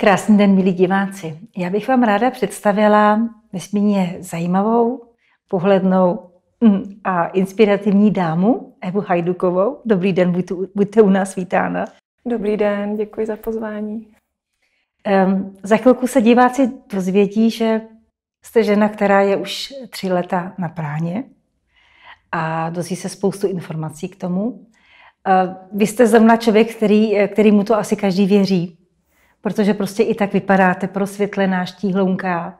Krásný den, milí diváci. Já bych vám ráda představila nesmírně zajímavou, pohlednou mm, a inspirativní dámu, Evu Hajdukovou. Dobrý den, buďte, buďte u nás vítána. Dobrý den, děkuji za pozvání. Um, za chvilku se diváci dozvědí, že jste žena, která je už tři leta na práně a dozví se spoustu informací k tomu. Uh, vy jste zrovna člověk, který, který mu to asi každý věří, protože prostě i tak vypadáte prosvětlená, štíhlounká.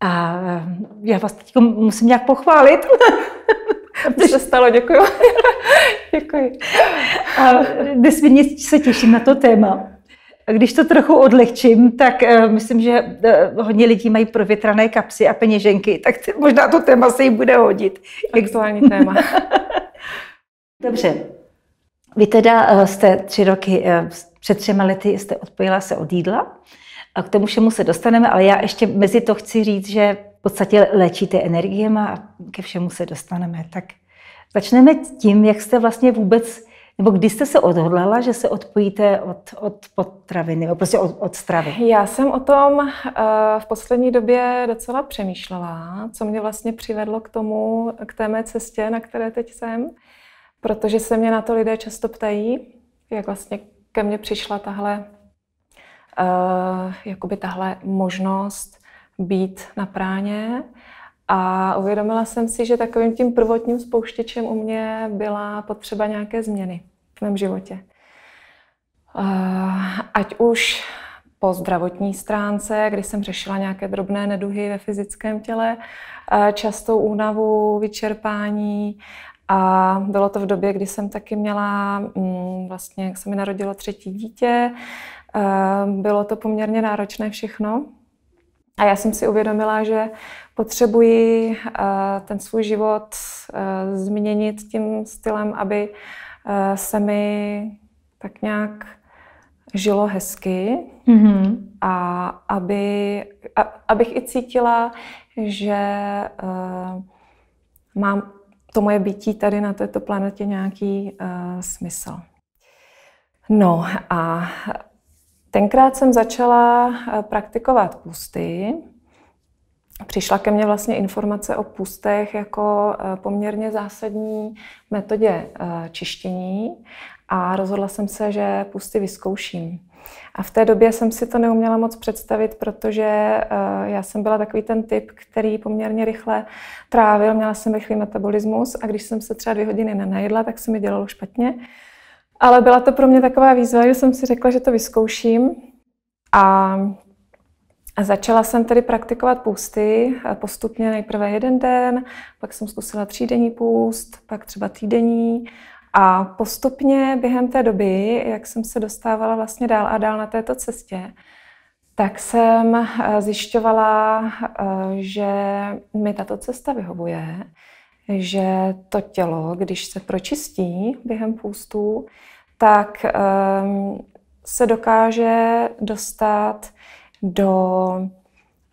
A eh, já vás teď musím nějak pochválit. To se stalo, děkuji. děkuji. A nesmírně se těším na to téma. Když to trochu odlehčím, tak uh, myslím, že uh, hodně lidí mají provětrané kapsy a peněženky, tak možná to téma se jim bude hodit. Aktuální téma. Dobře, vy teda eh, jste tři roky, eh, před třemi lety jste odpojila se od jídla. A k tomu všemu se dostaneme, ale já ještě mezi to chci říct, že v podstatě léčíte energiema a ke všemu se dostaneme. Tak začneme tím, jak jste vlastně vůbec, nebo kdy jste se odhodlala, že se odpojíte od, od potraviny, nebo prostě od, od stravy? Já jsem o tom eh, v poslední době docela přemýšlela, co mě vlastně přivedlo k tomu, k té mé cestě, na které teď jsem protože se mě na to lidé často ptají, jak vlastně ke mně přišla tahle, uh, jakoby tahle možnost být na práně. A uvědomila jsem si, že takovým tím prvotním spouštěčem u mě byla potřeba nějaké změny v mém životě. Eh, ať už po zdravotní stránce, kdy jsem řešila nějaké drobné neduhy ve fyzickém těle, eh, častou únavu, vyčerpání, a bylo to v době, kdy jsem taky měla, mm, vlastně jak se mi narodilo třetí dítě, ehm, bylo to poměrně náročné všechno. A já jsem si uvědomila, že potřebuji eh, ten svůj život eh, změnit tím stylem, aby eh, se mi tak nějak žilo hezky mm-hmm. a aby, a, abych i cítila, že uh, mám to moje bytí tady na této planetě nějaký uh, smysl. No a tenkrát jsem začala eh, praktikovat pusty. Přišla ke mně vlastně informace o pustech jako eh, poměrně zásadní metodě čištění a rozhodla jsem se, že pusty vyzkouším. A v té době jsem si to neuměla moc představit, protože eh, já jsem byla takový ten typ, který poměrně rychle trávil, měla jsem rychlý metabolismus a když jsem se třeba dvě hodiny nenajedla, tak se mi dělalo špatně. Ale byla to pro mě taková výzva, že jsem si řekla, že to vyzkouším. A a začala jsem tedy praktikovat půsty eh, postupně nejprve jeden den, pak jsem zkusila třídenní půst, pak třeba týdenní a postupně během té doby, jak jsem se dostávala vlastně dál a dál na této cestě, tak jsem eh, zjišťovala, eh, že mi tato cesta vyhovuje, že to tělo, když se pročistí během půstů, tak ehm, se dokáže dostat do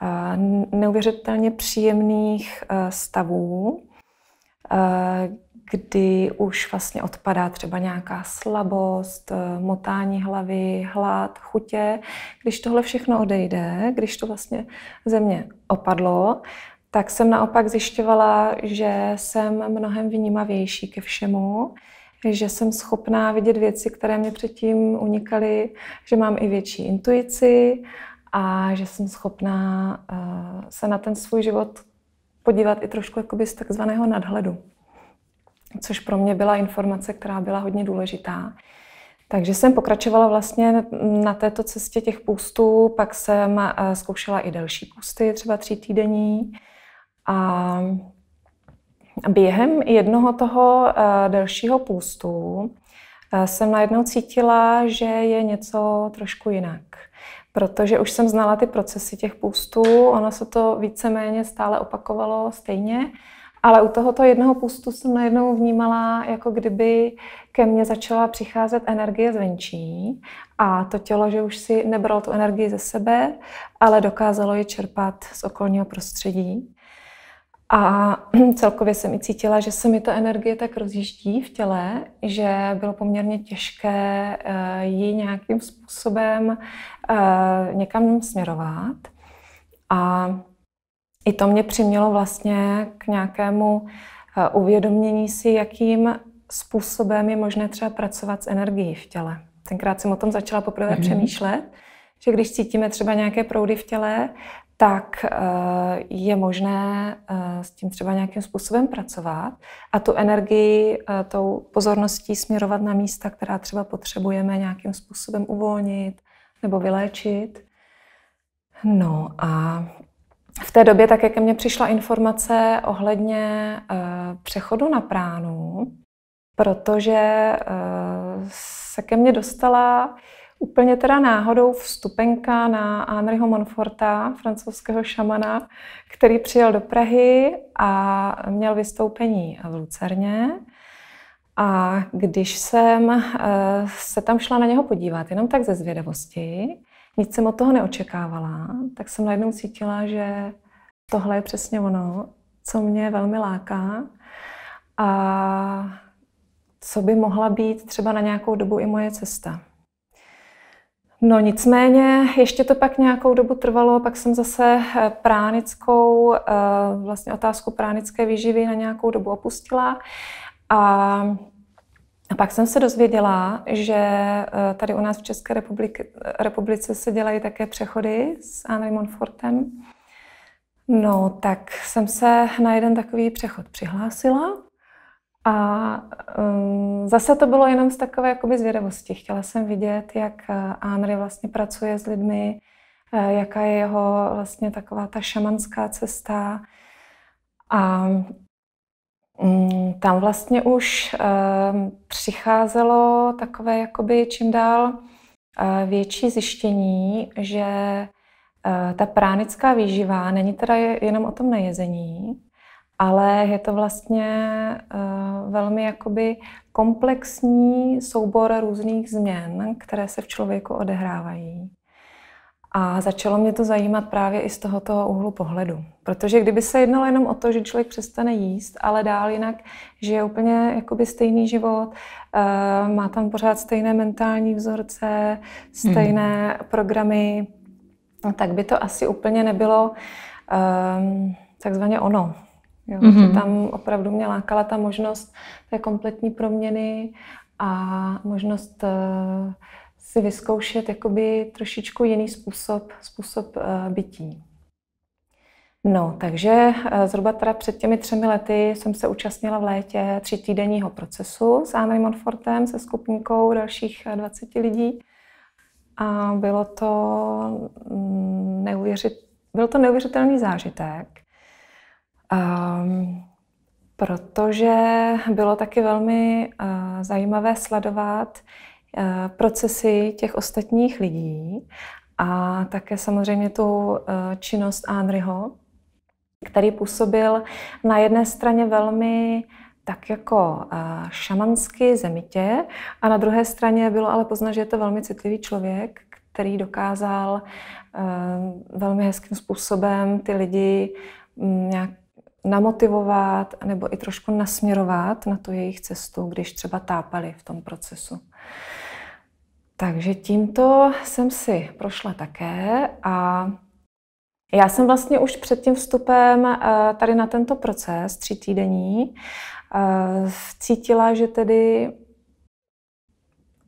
eh, neuvěřitelně příjemných stavů, kdy už vlastně odpadá třeba nějaká slabost, eh, motání hlavy, hlad, chutě. Když tohle všechno odejde, když to vlastně ze mě opadlo, tak jsem naopak zjišťovala, že jsem mnohem vnímavější ke všemu, že jsem schopná vidět věci, které mě předtím unikaly, že mám i větší intuici a že jsem schopná eh, se na ten svůj život podívat i trošku jakoby z takzvaného nadhledu což pro mě byla informace, která byla hodně důležitá. Takže jsem pokračovala vlastně na této cestě těch půstů, pak jsem eh, zkoušela i další půsty, třeba tří týdení. A během jednoho toho eh, delšího půstu eh, jsem najednou cítila, že je něco trošku jinak. Protože už jsem znala ty procesy těch půstů, ono se to víceméně stále opakovalo stejně, ale u tohoto jednoho pustu jsem najednou vnímala, jako kdyby ke mně začala přicházet energie zvenčí a to tělo, že už si nebralo tu energii ze sebe, ale dokázalo ji čerpat z okolního prostředí. A celkově jsem i cítila, že se mi ta energie tak rozjíždí v těle, že bylo poměrně těžké eh, ji nějakým způsobem eh, někam směrovat. A i to mě přimělo vlastně k nějakému eh, uvědomění si, jakým způsobem je možné třeba pracovat s energií v těle. Tenkrát jsem o tom začala poprvé mm-hmm. přemýšlet, že když cítíme třeba nějaké proudy v těle, tak eh, je možné eh, s tím třeba nějakým způsobem pracovat a tu energii tou pozorností směrovat na místa, která třeba potřebujeme nějakým způsobem uvolnit nebo vyléčit. No a v té době také ke mně přišla informace ohledně uh, přechodu na pránu, protože uh, se ke mně dostala úplně teda náhodou vstupenka na Henriho Monforta, francouzského šamana, který přijel do Prahy a měl vystoupení v Lucerně. A když jsem uh, se tam šla na něho podívat, jenom tak ze zvědavosti, nic jsem od toho neočekávala, tak jsem najednou cítila, že tohle je přesně ono, co mě velmi láká a co by mohla být třeba na nějakou dobu i moje cesta. No nicméně, ještě to pak nějakou dobu trvalo, pak jsem zase eh, pránickou, eh, vlastně otázku pránické výživy na nějakou dobu opustila a a pak jsem se dozvěděla, že eh, tady u nás v České republiky, republice se dělají také přechody s Henry Monfortem. No, tak jsem se na jeden takový přechod přihlásila a um, zase to bylo jenom z takové jakoby zvědavosti. Chtěla jsem vidět, jak Henry eh, vlastně pracuje s lidmi, eh, jaká je jeho vlastně taková ta šamanská cesta. A Mm, tam vlastně už ehm, přicházelo takové jakoby čím dál eh, větší zjištění, že eh, ta pránická výživa není teda jenom o tom nejezení, ale je to vlastně eh, velmi jakoby komplexní soubor různých změn, které se v člověku odehrávají. A začalo mě to zajímat právě i z tohoto úhlu pohledu. Protože kdyby se jednalo jenom o to, že člověk přestane jíst, ale dál jinak že je úplně jakoby stejný život, eh, má tam pořád stejné mentální vzorce, stejné hmm. programy, tak by to asi úplně nebylo um, takzvaně ono. Jo, mm-hmm. že mhm. tam opravdu mě lákala ta možnost té kompletní proměny a možnost uh, si vyzkoušet jakoby trošičku jiný způsob, způsob eh, bytí. No, takže eh, zhruba teda před těmi třemi lety jsem se účastnila v létě tři týdenního procesu s Anne Monfortem, se skupinkou dalších 20 eh, lidí. A bylo to, mm, neuvěřit, byl to neuvěřitelný zážitek, um, protože bylo taky velmi uh, zajímavé sledovat, Eh, procesy těch ostatních lidí a také samozřejmě tu eh, činnost Andryho, který působil na jedné straně velmi tak jako eh, šamansky zemitě a na druhé straně bylo ale poznat, že je to velmi citlivý člověk, který dokázal velmi hezkým způsobem ty lidi mm, nějak namotivovat nebo i trošku nasměrovat na tu jejich cestu, když třeba tápali v tom procesu. Takže tímto jsem si prošla také a já jsem vlastně už před tím vstupem eh, tady na tento proces tři týdení eh, cítila, že tedy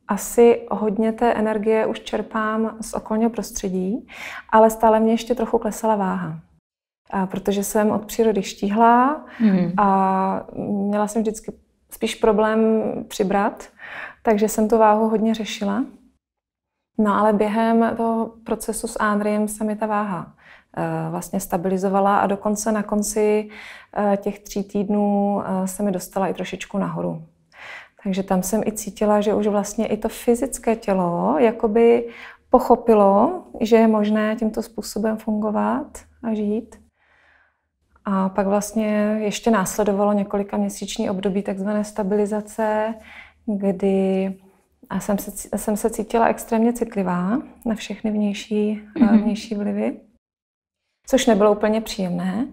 asi hodně té energie už čerpám z okolního prostředí, ale stále mě ještě trochu klesala váha. A protože jsem od přírody štíhla mm. a měla jsem vždycky spíš problém přibrat, takže jsem tu váhu hodně řešila. No ale během toho procesu s Andriem se mi ta váha eh, vlastně stabilizovala a dokonce na konci eh, těch tří týdnů eh, se mi dostala i trošičku nahoru. Takže tam jsem i cítila, že už vlastně i to fyzické tělo jakoby pochopilo, že je možné tímto způsobem fungovat a žít. A pak vlastně ještě následovalo několika měsíční období takzvané stabilizace, kdy a jsem se, jsem se cítila extrémně citlivá na všechny vnější, mm-hmm. vnější vlivy, což nebylo úplně příjemné.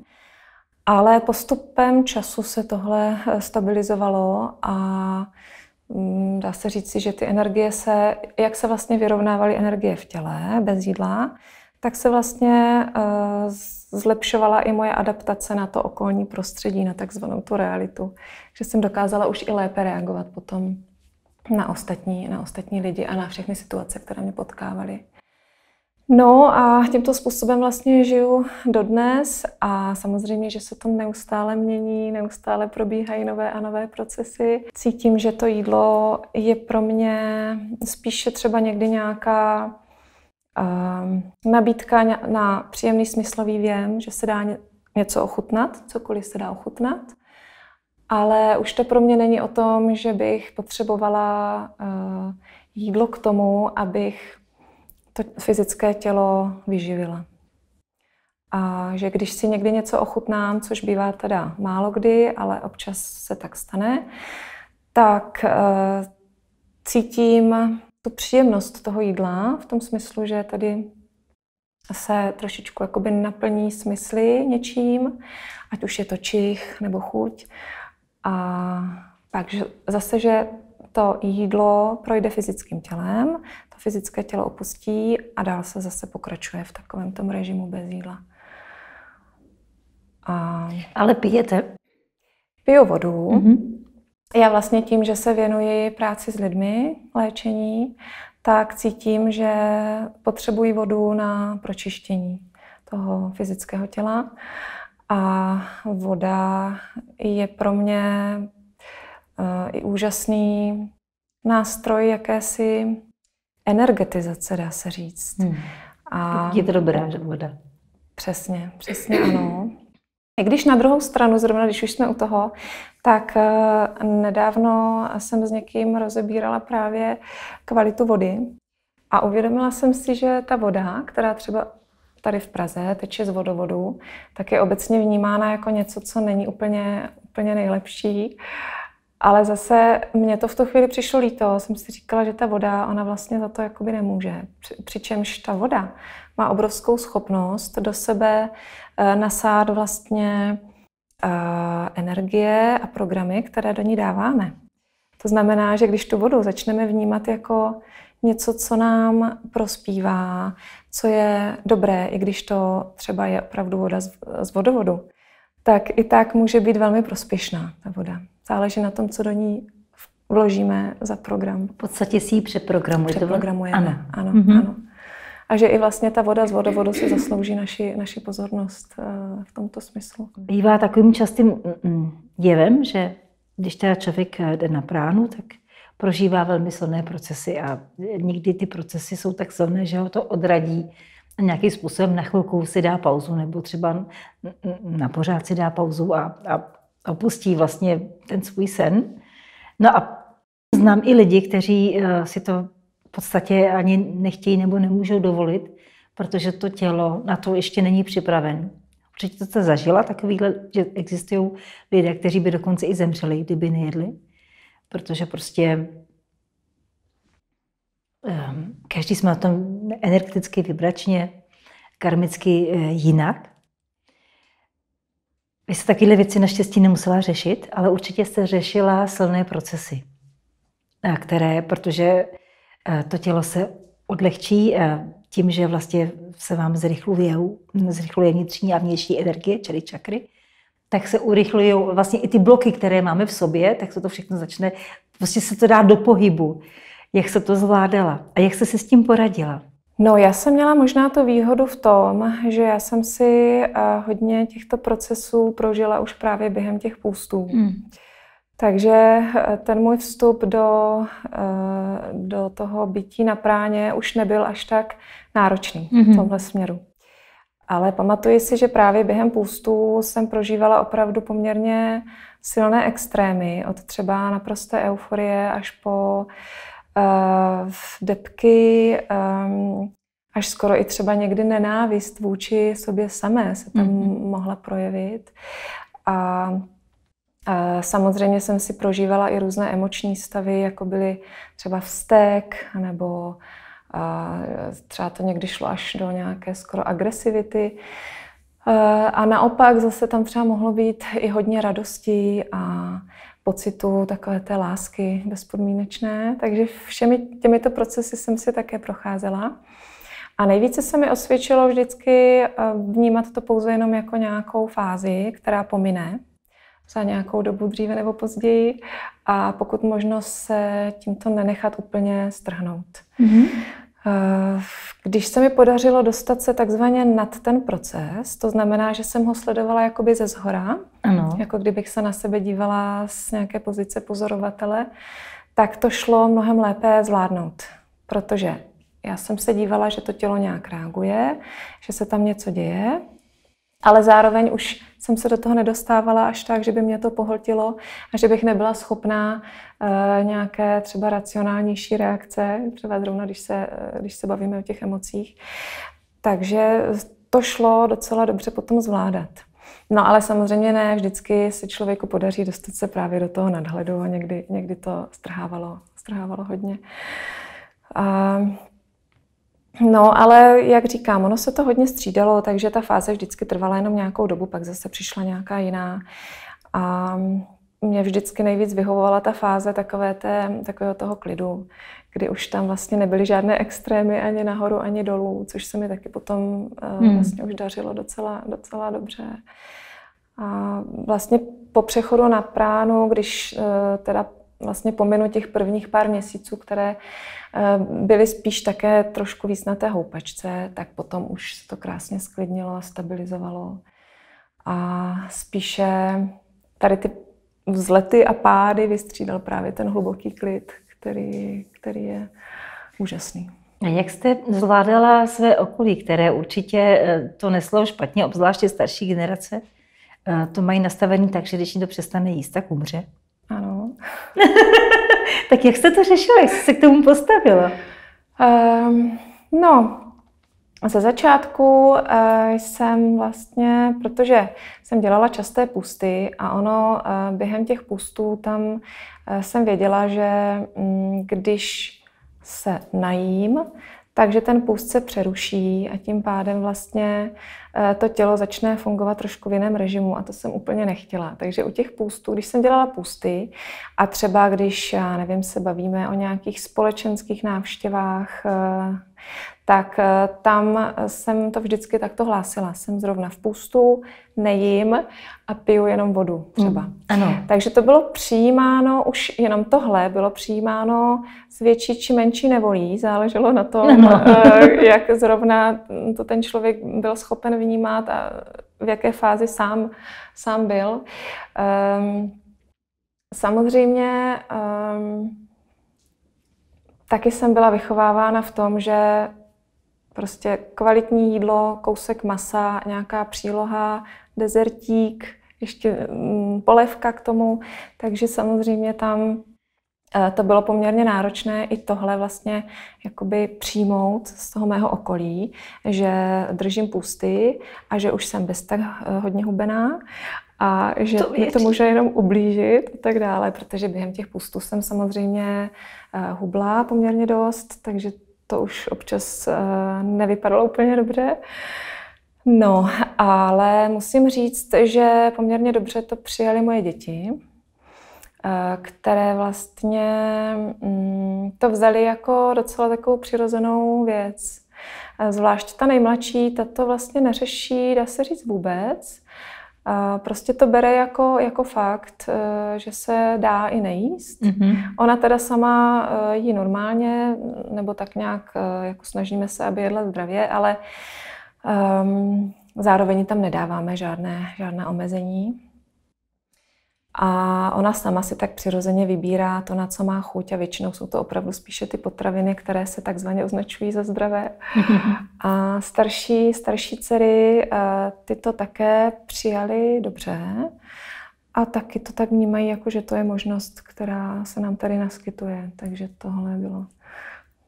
Ale postupem času se tohle eh, stabilizovalo a mm, dá se říci, že ty energie se, jak se vlastně vyrovnávaly energie v těle bez jídla, tak se vlastně eh, zlepšovala i moje adaptace na to okolní prostředí, na takzvanou tu realitu. Že jsem dokázala už i lépe reagovat potom na ostatní, na ostatní lidi a na všechny situace, které mě potkávaly. No a tímto způsobem vlastně žiju dodnes a samozřejmě, že se to neustále mění, neustále probíhají nové a nové procesy. Cítím, že to jídlo je pro mě spíše třeba někdy nějaká uh, nabídka na příjemný smyslový věm, že se dá něco ochutnat, cokoliv se dá ochutnat ale už to pro mě není o tom, že bych potřebovala uh, jídlo k tomu, abych to fyzické tělo vyživila. A že když si někdy něco ochutnám, což bývá teda málo kdy, ale občas se tak stane, tak uh, cítím tu příjemnost toho jídla v tom smyslu, že tady se trošičku jakoby naplní smysly něčím, ať už je to čich nebo chuť. A pak že zase, že to jídlo projde fyzickým tělem, to fyzické tělo opustí a dál se zase pokračuje v takovém tom režimu bez jídla. A... Ale pijete? Piju vodu. Mm-hmm. Já vlastně tím, že se věnuji práci s lidmi, léčení, tak cítím, že potřebuji vodu na pročištění toho fyzického těla. Uh, a voda je pro mě eh, i úžasný nástroj jakési energetizace, dá se říct. Hmm. A je to dobrá že voda. Přesně, přesně ano. I když na druhou stranu, zrovna když už jsme u toho, tak eh, nedávno jsem s někým rozebírala právě kvalitu vody a uvědomila jsem si, že ta voda, která třeba tady v Praze teče z vodovodu, tak je obecně vnímána jako něco, co není úplně, úplně nejlepší. Ale zase mě to v tu chvíli přišlo líto. Jsem si říkala, že ta voda, ona vlastně za to jakoby nemůže. Přičemž ta voda má obrovskou schopnost do sebe eh, nasát vlastně eh, energie a programy, které do ní dáváme. To znamená, že když tu vodu začneme vnímat jako něco, co nám prospívá, co je dobré, i když to třeba je opravdu voda z vodovodu, tak i tak může být velmi prospěšná ta voda. Záleží na tom, co do ní vložíme za program. V podstatě si ji přeprogramujeme. Přeprogramujeme, ano. Ano, mm-hmm. ano. A že i vlastně ta voda z vodovodu si zaslouží naši, naši pozornost eh, v tomto smyslu. Bývá takovým častým mm, mm, jevem, že když teda člověk eh, jde na pránu, tak prožívá velmi silné procesy a někdy ty procesy jsou tak silné, že ho to odradí a nějakým způsobem na chvilku si dá pauzu nebo třeba na pořád si dá pauzu a, a opustí vlastně ten svůj sen. No a znám i lidi, kteří eh, si to v podstatě ani nechtějí nebo nemůžou dovolit, protože to tělo na to ještě není připraven. Určitě to jste zažila, takovýhle, že existují lidé, kteří by dokonce i zemřeli, kdyby nejedli protože prostě ehm, každý jsme na tom energeticky, vibračně, karmicky eh, jinak. Vy jste takovéhle věci naštěstí nemusela řešit, ale určitě jste řešila silné procesy, eh, které, protože eh, to tělo se odlehčí tím, že vlastně se vám zrychluje, zrychluje vnitřní a vnější energie, čili čakry tak se urychlují vlastně i ty bloky, které máme v sobě, tak se to všechno začne, prostě se to dá do pohybu. Jak se to zvládala a jak jste se s tím poradila? No, já jsem měla možná tu výhodu v tom, že já jsem si eh, hodně těchto procesů prožila už právě během těch půstů. Mm. Takže eh, ten můj vstup do, eh, do toho bytí na práně už nebyl až tak náročný mm-hmm. v mhm. tomhle směru. Ale pamatuji si, že právě během půstu jsem prožívala opravdu poměrně silné extrémy, od třeba naprosté euforie až po uh, depky, um, až skoro i třeba někdy nenávist vůči sobě samé se tam mm-hmm. mohla projevit. A eh, Samozřejmě jsem si prožívala i různé emoční stavy, jako byly třeba vztek nebo a e, třeba to někdy šlo až do nějaké skoro agresivity. E, a naopak zase tam třeba mohlo být i hodně radostí a pocitu takové té lásky bezpodmínečné. Takže všemi těmito procesy jsem si také procházela. A nejvíce se mi osvědčilo vždycky e, vnímat to pouze jenom jako nějakou fázi, která pomine za nějakou dobu dříve nebo později a pokud možno se tímto nenechat úplně strhnout. Mm-hmm. Když se mi podařilo dostat se takzvaně nad ten proces, to znamená, že jsem ho sledovala jakoby ze zhora, ano. jako kdybych se na sebe dívala z nějaké pozice pozorovatele, tak to šlo mnohem lépe zvládnout, protože já jsem se dívala, že to tělo nějak reaguje, že se tam něco děje, ale zároveň už jsem se do toho nedostávala až tak, že by mě to pohltilo a že bych nebyla schopná e, nějaké třeba racionálnější reakce, třeba zrovna když se, eh, když se bavíme o těch emocích. Takže to šlo docela dobře potom zvládat. No ale samozřejmě ne, vždycky se člověku podaří dostat se právě do toho nadhledu a někdy, někdy to strhávalo, strhávalo hodně. A No, ale jak říkám, ono se to hodně střídalo, takže ta fáze vždycky trvala jenom nějakou dobu, pak zase přišla nějaká jiná. A mě vždycky nejvíc vyhovovala ta fáze takové té, takového toho klidu, kdy už tam vlastně nebyly žádné extrémy ani nahoru, ani dolů, což se mi taky potom eh, hmm. vlastně už dařilo docela, docela dobře. A vlastně po přechodu na pránu, když eh, teda vlastně pominu těch prvních pár měsíců, které eh, byly spíš také trošku víc na té houpačce, tak potom už se to krásně sklidnilo a stabilizovalo. A spíše tady ty vzlety a pády vystřídal právě ten hluboký klid, který, který je úžasný. A jak jste zvládala své okolí, které určitě eh, to neslo špatně, obzvláště starší generace? Eh, to mají nastavený tak, že když to přestane jíst, tak umře. tak jak jste to řešila? Jak jste se k tomu postavila? Um, no, ze začátku eh, jsem vlastně, protože jsem dělala časté pusty a ono eh, během těch pustů tam eh, jsem věděla, že mm, když se najím, takže ten půst se přeruší a tím pádem vlastně Eh, to tělo začne fungovat trošku v jiném režimu a to jsem úplně nechtěla. Takže u těch půstů, když jsem dělala půsty a třeba když, já nevím, se bavíme o nějakých společenských návštěvách, eh, tak eh, tam jsem to vždycky takto hlásila. Jsem zrovna v půstu, nejím a piju jenom vodu třeba. Mm, ano. Takže to bylo přijímáno, už jenom tohle bylo přijímáno s větší či menší nevolí. Záleželo na tom, no. jak zrovna to ten člověk byl schopen vnímat a v jaké fázi sám, sám byl. Um, samozřejmě um, taky jsem byla vychovávána v tom, že Prostě kvalitní jídlo, kousek masa, nějaká příloha, dezertík, ještě mm, polévka k tomu. Takže samozřejmě tam eh, to bylo poměrně náročné i tohle vlastně jakoby přijmout z toho mého okolí, že držím pusty a že už jsem bez tak eh, hodně hubená a že to mi to může jenom ublížit a tak dále, protože během těch pustů jsem samozřejmě eh, hubla poměrně dost, takže to už občas eh, nevypadalo úplně dobře. No, ale musím říct, že poměrně dobře to přijali moje děti, eh, které vlastně mm, to vzali jako docela takovou přirozenou věc. Eh, zvlášť ta nejmladší, ta to vlastně neřeší, dá se říct vůbec. A prostě to bere jako, jako fakt, eh, že se dá i nejíst. Mm-hmm. Ona teda sama eh, jí normálně, nebo tak nějak eh, jako snažíme se, aby jedla zdravě, ale um, zároveň tam nedáváme žádné, žádné omezení. A ona sama si tak přirozeně vybírá to, na co má chuť a většinou jsou to opravdu spíše ty potraviny, které se takzvaně označují za zdravé. A starší, starší dcery eh, ty to také přijali dobře a taky to tak vnímají, jako že to je možnost, která se nám tady naskytuje. Takže tohle bylo,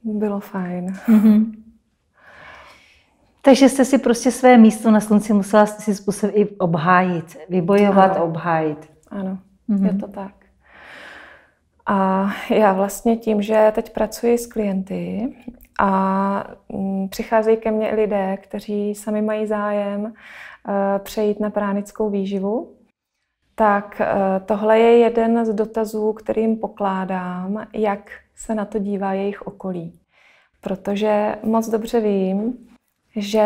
bylo fajn. Mm-hmm. Takže jste si prostě své místo na slunci musela si způsob i obhájit, vybojovat, ano. obhájit ano, mm-hmm. je to tak. A já vlastně tím, že teď pracuji s klienty a mm, přicházejí ke mně lidé, kteří sami mají zájem eh, přejít na pránickou výživu, tak eh, tohle je jeden z dotazů, kterým pokládám, jak se na to dívá jejich okolí. Protože moc dobře vím, že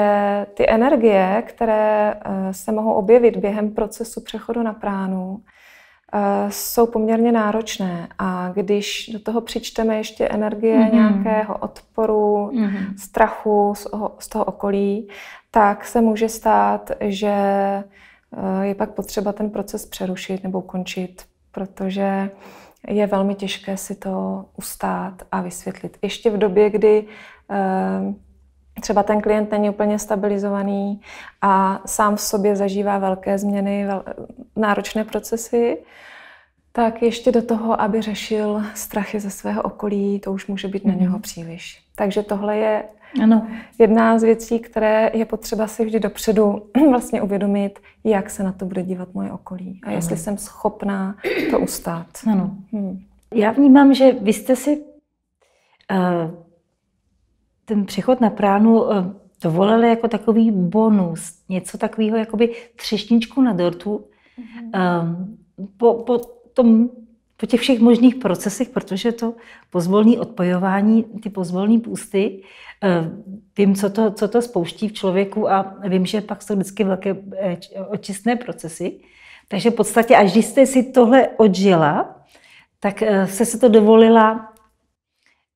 ty energie, které eh, se mohou objevit během procesu přechodu na pránu, Eh, jsou poměrně náročné a když do toho přičteme ještě energie mm-hmm. nějakého odporu, mm-hmm. strachu z, z toho okolí, tak se může stát, že eh, je pak potřeba ten proces přerušit nebo ukončit, protože je velmi těžké si to ustát a vysvětlit. Ještě v době, kdy eh, třeba ten klient není úplně stabilizovaný a sám v sobě zažívá velké změny, vel, náročné procesy, tak ještě do toho, aby řešil strachy ze svého okolí, to už může být mm. na mhm. něho příliš. Takže tohle je ano. jedna z věcí, které je potřeba si vždy dopředu vlastně uvědomit, jak se na to bude dívat moje okolí a ano. jestli jsem schopná to ustát. Ano. Hmm. Já vnímám, že vy jste si uh, ten přechod na pránu eh, dovolili jako takový bonus, něco takového, by třešničku na dortu. Mm-hmm. Po, po, tom, po těch všech možných procesech, protože to pozvolní odpojování, ty pozvolní půsty, eh, vím, co to, co to spouští v člověku a vím, že pak jsou vždycky velké eh, očistné procesy. Takže v podstatě, až jste si tohle odžila, tak se se to dovolila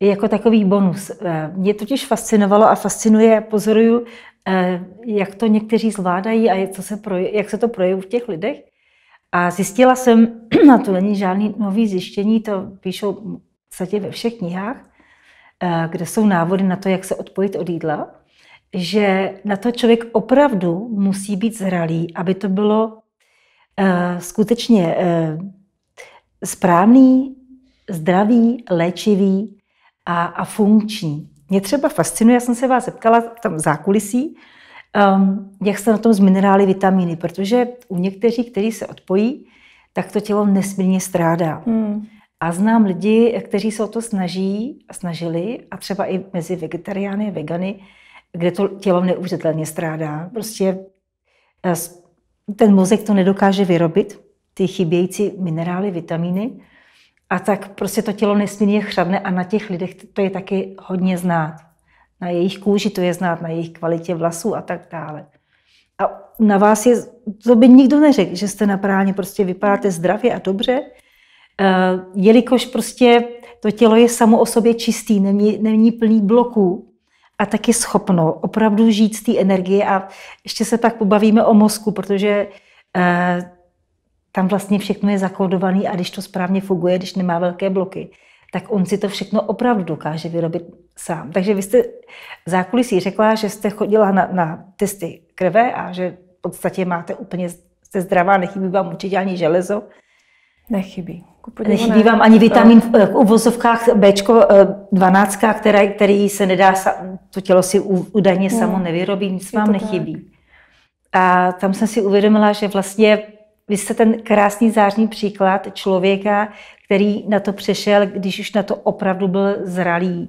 jako takový bonus. Eh, mě totiž fascinovalo a fascinuje, pozoruju, eh, jak to někteří zvládají a jak, se proje, jak se to projevuje v těch lidech. A zjistila jsem, a to není žádný nový zjištění, to píšou v podstatě ve všech knihách, eh, kde jsou návody na to, jak se odpojit od jídla, že na to člověk opravdu musí být zralý, aby to bylo skutečně správný, zdravý, léčivý a, a funkční. Mě třeba fascinuje, já jsem se vás zeptala tam zákulisí, um, jak jste na tom z minerály, vitamíny, protože u některých, kteří se odpojí, tak to tělo nesmírně strádá. Hmm. A znám lidi, kteří se o to snaží, snažili, a třeba i mezi vegetariány a vegany, kde to tělo neuvěřitelně strádá. Prostě eh, ten mozek to nedokáže vyrobit, ty chybějící minerály, vitamíny. A tak prostě to tělo nesmírně chřadne a na těch lidech to je taky hodně znát. Na jejich kůži to je znát, na jejich kvalitě vlasů a tak dále. A na vás je, to by nikdo neřekl, že jste na práně, prostě vypadáte zdravě a dobře, uh, jelikož prostě to tělo je samo o sobě čistý, není, není plný bloků a taky schopno opravdu žít z té energie a ještě se tak pobavíme o mozku, protože uh, tam vlastně všechno je zakódované a když to správně funguje, když nemá velké bloky, tak on si to všechno opravdu dokáže vyrobit sám. Takže vy jste zákulisí řekla, že jste chodila na, na testy krve a že v podstatě máte úplně, jste zdravá, nechybí vám určitě ani železo. Nechybí. Kupodivu nechybí ne. vám ani vitamin eh, v uvozovkách B, 12, eh, který, který se nedá, to tělo si údajně samo nevyrobí, nic vám nechybí. Tak. A tam jsem si uvědomila, že vlastně vy jste ten krásný zářní příklad člověka, který na to přešel, když už na to opravdu byl zralý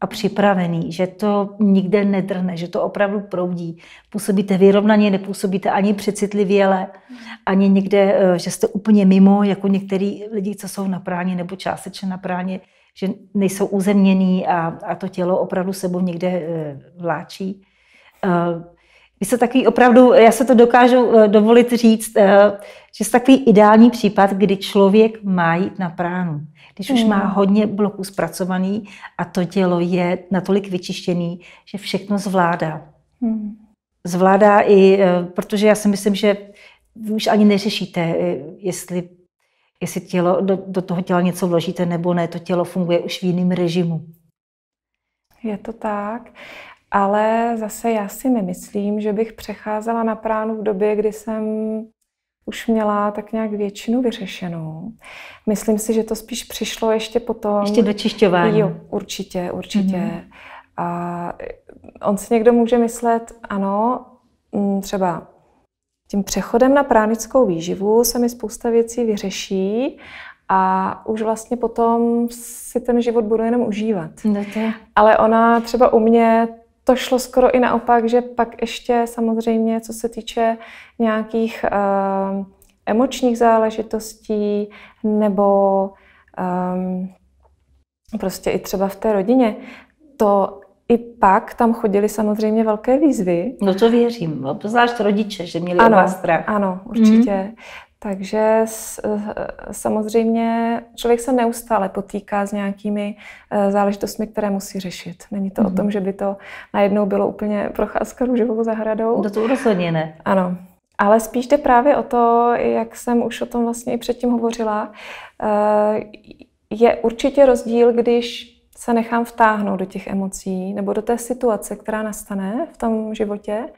a připravený, že to nikde nedrhne, že to opravdu proudí. Působíte vyrovnaně, nepůsobíte ani přecitlivěle, ani někde, eh, že jste úplně mimo, jako některý lidi, co jsou na práně nebo částečně na práně, že nejsou uzemněný a, a to tělo opravdu sebou někde eh, vláčí. Eh, vy jste takový opravdu, já se to dokážu eh, dovolit říct, eh, že jste takový ideální případ, kdy člověk má jít na pránu. Když už má mm. hodně bloků zpracovaný a to tělo je natolik vyčištěný, že všechno zvládá. Mm. Zvládá i, eh, protože já si myslím, že vy už ani neřešíte, jestli, jestli tělo, do, do toho těla něco vložíte nebo ne, to tělo funguje už v jiném režimu. Je to tak. Ale zase já si nemyslím, že bych přecházela na pránu v době, kdy jsem už měla tak nějak většinu vyřešenou. Myslím si, že to spíš přišlo ještě potom. Ještě dočišťování. Jo, určitě, určitě. Mm-hmm. A on si někdo může myslet, ano, mm, třeba tím přechodem na pránickou výživu se mi spousta věcí vyřeší a už vlastně potom si ten život budu jenom užívat. No to... Ale ona třeba u mě to šlo skoro i naopak, že pak ještě samozřejmě, co se týče nějakých uh, emočních záležitostí nebo um, prostě i třeba v té rodině, to i pak tam chodili samozřejmě velké výzvy. No to věřím, obzvlášť no rodiče, že měli ano, strach. Ano, určitě. Mm. Takže eh, samozřejmě člověk se neustále potýká s nějakými eh, záležitostmi, které musí řešit. Není to mm-hmm. o mhm. tom, že by to najednou bylo úplně procházka růžovou zahradou. To no to rozhodně ne. Ano. Ale spíš jde právě o to, jak jsem už o tom vlastně i předtím hovořila, eh, je určitě rozdíl, když se nechám vtáhnout do těch emocí nebo do té situace, která nastane v tom životě,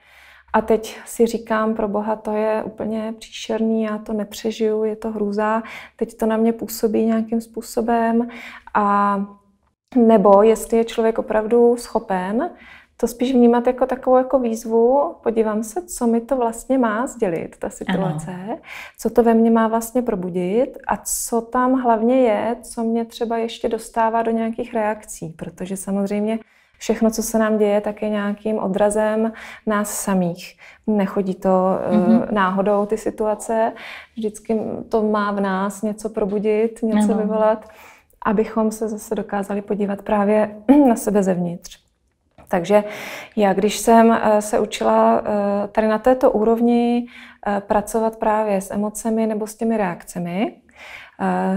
a teď si říkám, pro boha, to je úplně příšerný, já to nepřežiju, je to hrůza, teď to na mě působí nějakým způsobem. A nebo jestli je člověk opravdu schopen to spíš vnímat jako takovou jako výzvu, podívám se, co mi to vlastně má sdělit, ta situace, ano. co to ve mně má vlastně probudit a co tam hlavně je, co mě třeba ještě dostává do nějakých reakcí, protože samozřejmě všechno, co se nám děje, tak je nějakým odrazem nás samých. Nechodí to mm-hmm. náhodou ty situace, vždycky to má v nás něco probudit, něco ano. vyvolat, abychom se zase dokázali podívat právě na sebe zevnitř. Takže já, když jsem eh, se učila eh, tady na této úrovni pracovat právě s emocemi nebo s těmi reakcemi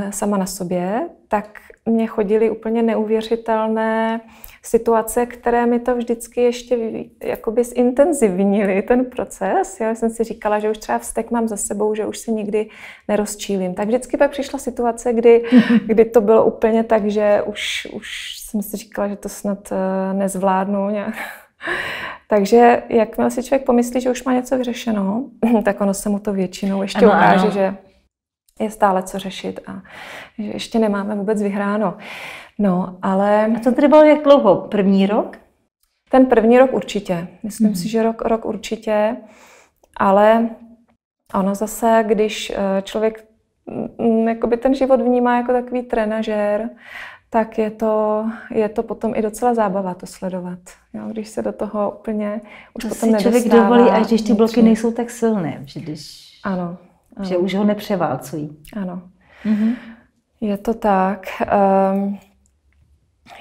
sama na sobě, tak mě chodily úplně neuvěřitelné situace, které mi to vždycky ještě jakoby zintenzivnily, ten proces. Já jsem si říkala, že už třeba vztek mám za sebou, že už se nikdy nerozčílím. Tak vždycky pak přišla situace, kdy, kdy to bylo úplně tak, že už, už jsem si říkala, že to snad eh, nezvládnu nějak. Takže jakmile si člověk pomyslí, že už má něco vyřešeno, tak ono se mu to většinou ještě ano, ukáže, ano. že je stále co řešit a že ještě nemáme vůbec vyhráno. No, ale... A to trvalo jak dlouho? První rok? Ten první rok určitě. Myslím hmm. si, že rok, rok určitě. Ale ono zase, když eh, člověk mm, mm, jakoby ten život vnímá jako takový trenažér, tak je to, je to potom i docela zábava to sledovat. Jo, když se do toho úplně už to potom si člověk dovolí, až když ty bloky nejsou tak silné, že když... Ano. ano. Že už ho nepřeválcují. Ano. Mm-hmm. Je to tak. Um,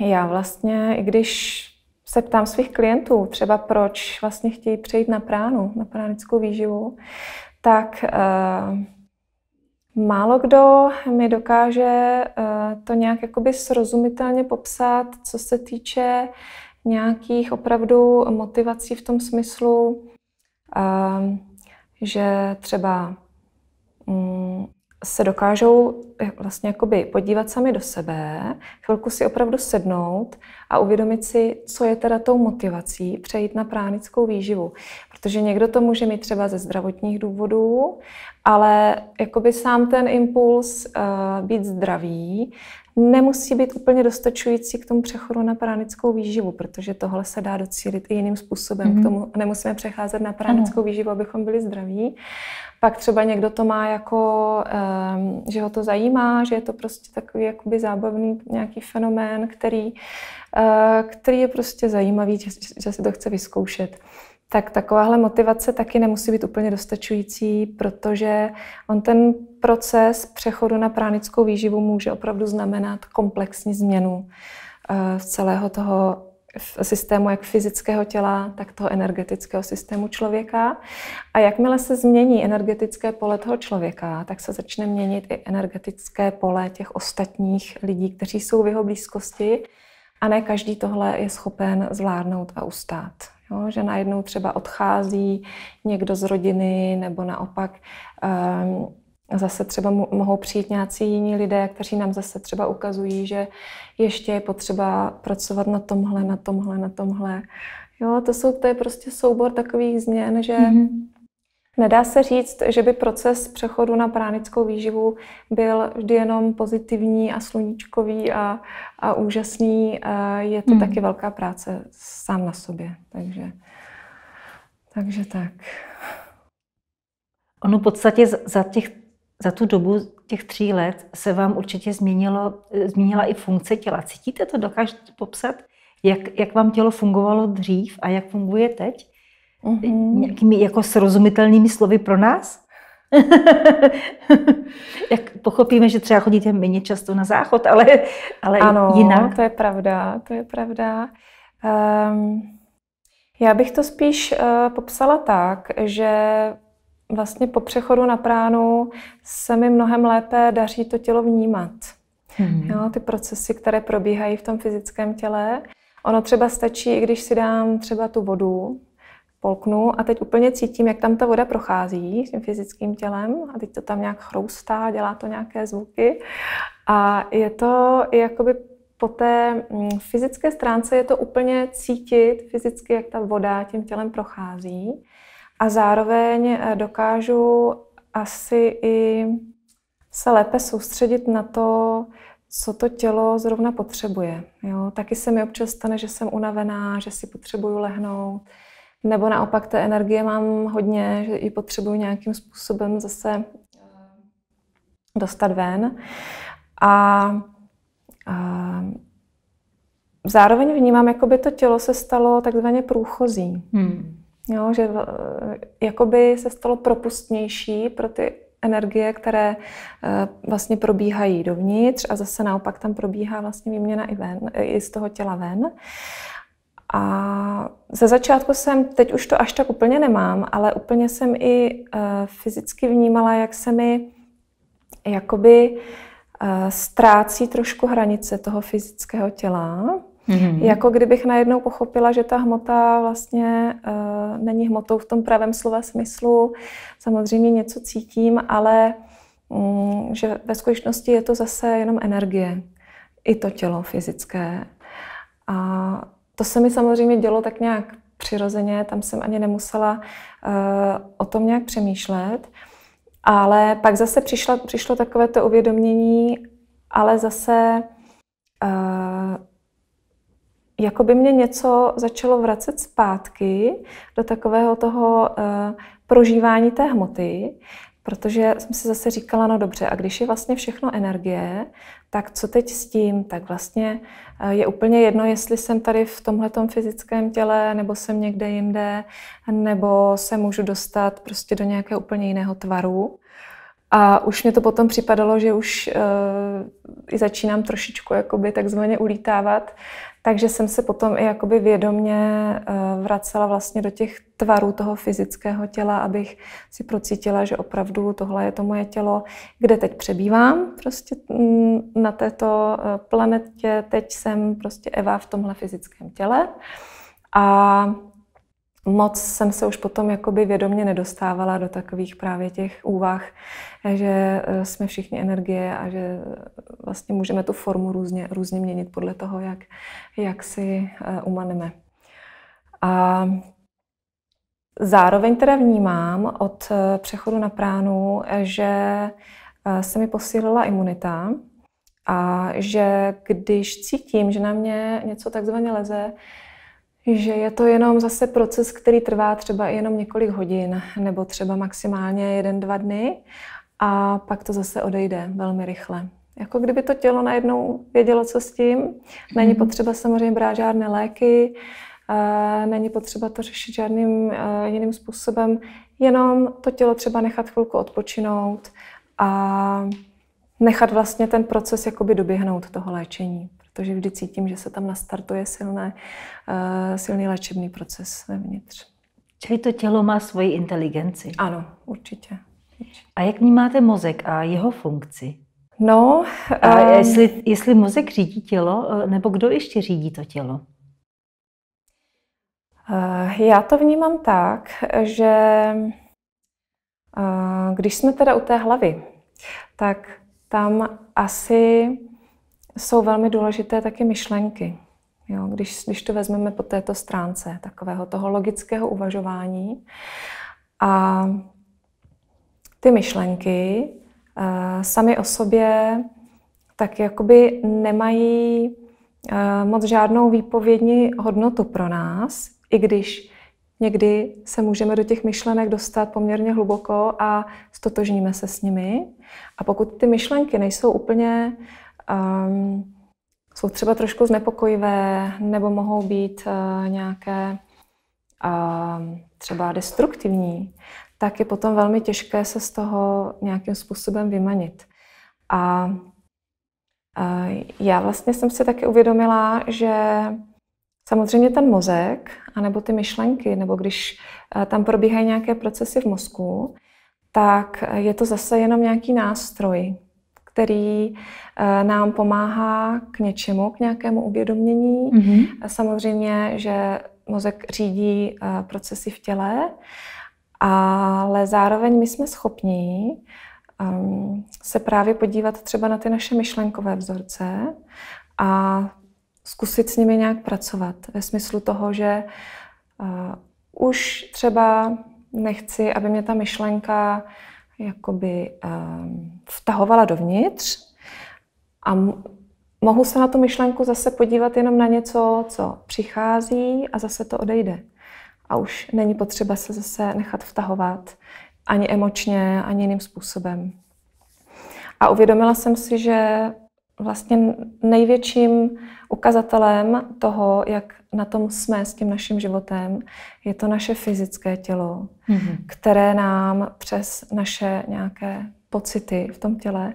já vlastně, i když se ptám svých klientů, třeba proč vlastně chtějí přejít na pránu, na pránickou výživu, tak uh, málo kdo mi dokáže uh, to nějak jakoby srozumitelně popsat, co se týče nějakých opravdu motivací v tom smyslu, uh, že třeba um, se dokážou eh, vlastně jakoby podívat sami do sebe, chvilku si opravdu sednout a uvědomit si, co je teda tou motivací přejít na pránickou výživu. Protože někdo to může mít třeba ze zdravotních důvodů, ale jakoby sám ten impuls uh, být zdravý nemusí být úplně dostačující k tomu přechodu na pránickou výživu, protože tohle se dá docílit i jiným způsobem. Mm-hmm. K mhm. tomu nemusíme přecházet na pránickou ano. výživu, abychom byli zdraví. Pak třeba někdo to má jako, ehm, že ho to zajímá, že je to prostě takový jakoby zábavný nějaký fenomén, který, eh, který je prostě zajímavý, že, si to chce vyzkoušet tak takováhle motivace taky nemusí být úplně dostačující, protože on ten proces přechodu na pránickou výživu může opravdu znamenat komplexní změnu z eh, celého toho systému jak fyzického těla, tak toho energetického systému člověka. A jakmile se změní energetické pole toho člověka, tak se začne měnit i energetické pole těch ostatních lidí, kteří jsou v jeho blízkosti. A ne každý tohle je schopen zvládnout a ustát. Jo, že najednou třeba odchází někdo z rodiny, nebo naopak um, zase třeba mohou přijít nějací jiní lidé, kteří nám zase třeba ukazují, že ještě je potřeba pracovat na tomhle, na tomhle, na tomhle. Jo, to, jsou, to je prostě soubor takových změn, že mm-hmm. Nedá se říct, že by proces přechodu na pránickou výživu byl vždy jenom pozitivní a sluníčkový a, a úžasný. A je to hmm. taky velká práce sám na sobě. Takže, takže tak. Ono v podstatě za těch za tu dobu těch tří let se vám určitě změnilo, eh, změnila i funkce těla. Cítíte to? Dokážete popsat, jak, jak vám tělo fungovalo dřív a jak funguje teď? Mm-hmm. Nějakými jako srozumitelnými slovy pro nás? jak pochopíme, že třeba chodíte méně často na záchod, ale, ale ano, jinak. to je pravda, to je pravda. Um, já bych to spíš uh, popsala tak, že vlastně po přechodu na pránu se mi mnohem lépe daří to tělo vnímat. Hmm. Jo, ty procesy, které probíhají v tom fyzickém těle. Ono třeba stačí, i když si dám třeba tu vodu, polknu a teď úplně cítím, jak tam ta voda prochází tím fyzickým tělem a teď to tam nějak chroustá, dělá to nějaké zvuky a je to i jakoby po té mm, fyzické stránce je to úplně cítit fyzicky, jak ta voda tím tělem prochází a zároveň eh, dokážu asi i se lépe soustředit na to, co to tělo zrovna potřebuje. Jo? Taky se mi občas stane, že jsem unavená, že si potřebuju lehnout, nebo naopak té energie mám hodně, že ji potřebuju nějakým způsobem zase eh, dostat ven. A, a eh, zároveň vnímám, jako by to tělo se stalo takzvaně průchozí. Hmm. Jo, že eh, jakoby se stalo propustnější pro ty energie, které eh, vlastně probíhají dovnitř a zase naopak tam probíhá vlastně výměna i, ven, eh, i z toho těla ven. A ze začátku jsem, teď už to až tak úplně nemám, ale úplně jsem i fyzicky vnímala, jak se mi jakoby ztrácí trošku hranice toho fyzického těla, Mm-hmm. Jako kdybych najednou pochopila, že ta hmota vlastně uh, není hmotou v tom pravém slova smyslu. Samozřejmě něco cítím, ale um, že ve skutečnosti je to zase jenom energie. I to tělo fyzické. A to se mi samozřejmě dělo tak nějak přirozeně, tam jsem ani nemusela uh, o tom nějak přemýšlet. Ale pak zase přišlo, přišlo takové to uvědomění, ale zase uh, jako by mě něco začalo vracet zpátky do takového toho uh, prožívání té hmoty, protože jsem si zase říkala, no dobře, a když je vlastně všechno energie, tak co teď s tím? Tak vlastně eh, je úplně jedno, jestli jsem tady v tomhletom fyzickém těle, nebo jsem někde jinde, nebo se můžu dostat prostě do nějakého úplně jiného tvaru. A už mě to potom připadalo, že už uh, i začínám trošičku jakoby takzvaně ulítávat takže jsem se potom i jakoby vědomně eh, vracela vlastně do těch tvarů toho fyzického těla, abych si procítila, že opravdu tohle je to moje tělo, kde teď přebývám prostě mm, na této eh, planetě, teď jsem prostě Eva v tomhle fyzickém těle. A moc jsem se už potom jakoby vědomě nedostávala do takových právě těch úvah, že eh, jsme všichni energie a že eh, vlastně můžeme tu formu různě, různě měnit podle toho, jak, jak si eh, umaneme. A zároveň teda vnímám od přechodu na pránu, že se mi posílila imunita, a že když cítím, že na mě něco takzvaně leze, že je to jenom zase proces, který trvá třeba jenom několik hodin, nebo třeba maximálně jeden, dva dny a pak to zase odejde velmi rychle. Jako kdyby to tělo najednou vědělo, co s tím. Není mhm. potřeba samozřejmě brát žádné léky, není potřeba to řešit žádným jiným způsobem, jenom to tělo třeba nechat chvilku odpočinout a nechat vlastně ten proces jakoby doběhnout toho léčení protože vždy cítím, že se tam nastartuje silné, eh, silný léčebný proces vevnitř. Čili to tělo má svoji inteligenci. Ano, určitě. A jak vnímáte mozek a jeho funkci? No, a ehm, jestli, jestli mozek řídí tělo, eh, nebo kdo ještě řídí to tělo? Eh, já to vnímám tak, že když jsme teda u té hlavy, tak tam asi jsou velmi důležité taky myšlenky. Jo, když, když to vezmeme po této stránce, takového toho logického uvažování. A ty myšlenky e, sami o sobě tak jakoby nemají e, moc žádnou výpovědní hodnotu pro nás, i když někdy se můžeme do těch myšlenek dostat poměrně hluboko a stotožníme se s nimi. A pokud ty myšlenky nejsou úplně um, jsou třeba trošku znepokojivé nebo mohou být uh, nějaké uh, třeba destruktivní, tak je potom velmi těžké se z toho nějakým způsobem vymanit. A uh, já vlastně jsem si taky uvědomila, že Samozřejmě ten mozek, anebo ty myšlenky, nebo když eh, tam probíhají nějaké procesy v mozku, tak je to zase jenom nějaký nástroj který eh, nám pomáhá k něčemu, k nějakému uvědomění. Mm-hmm. Samozřejmě, že mozek řídí eh, procesy v těle, ale zároveň my jsme schopni ehm, se právě podívat třeba na ty naše myšlenkové vzorce a zkusit s nimi nějak pracovat. Ve smyslu toho, že eh, už třeba nechci, aby mě ta myšlenka jakoby eh, vtahovala dovnitř a mohu se na tu myšlenku zase podívat jenom na něco, co přichází a zase to odejde. A už není potřeba se zase nechat vtahovat ani emočně, ani jiným způsobem. A uvědomila jsem si, že vlastně největším ukazatelem toho, jak na tom jsme s tím naším životem, je to naše fyzické tělo, mm-hmm. které nám přes naše nějaké pocity v tom těle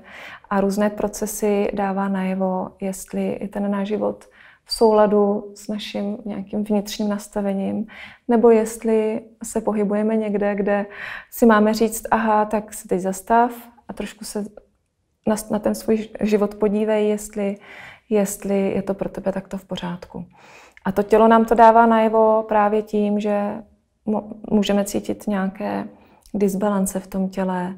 a různé procesy dává najevo, jestli je ten náš život v souladu s naším nějakým vnitřním nastavením, nebo jestli se pohybujeme někde, kde si máme říct, aha, tak se teď zastav a trošku se na, na ten svůj život podívej, jestli, jestli je to pro tebe takto v pořádku. A to tělo nám to dává najevo právě tím, že můžeme cítit nějaké disbalance v tom těle,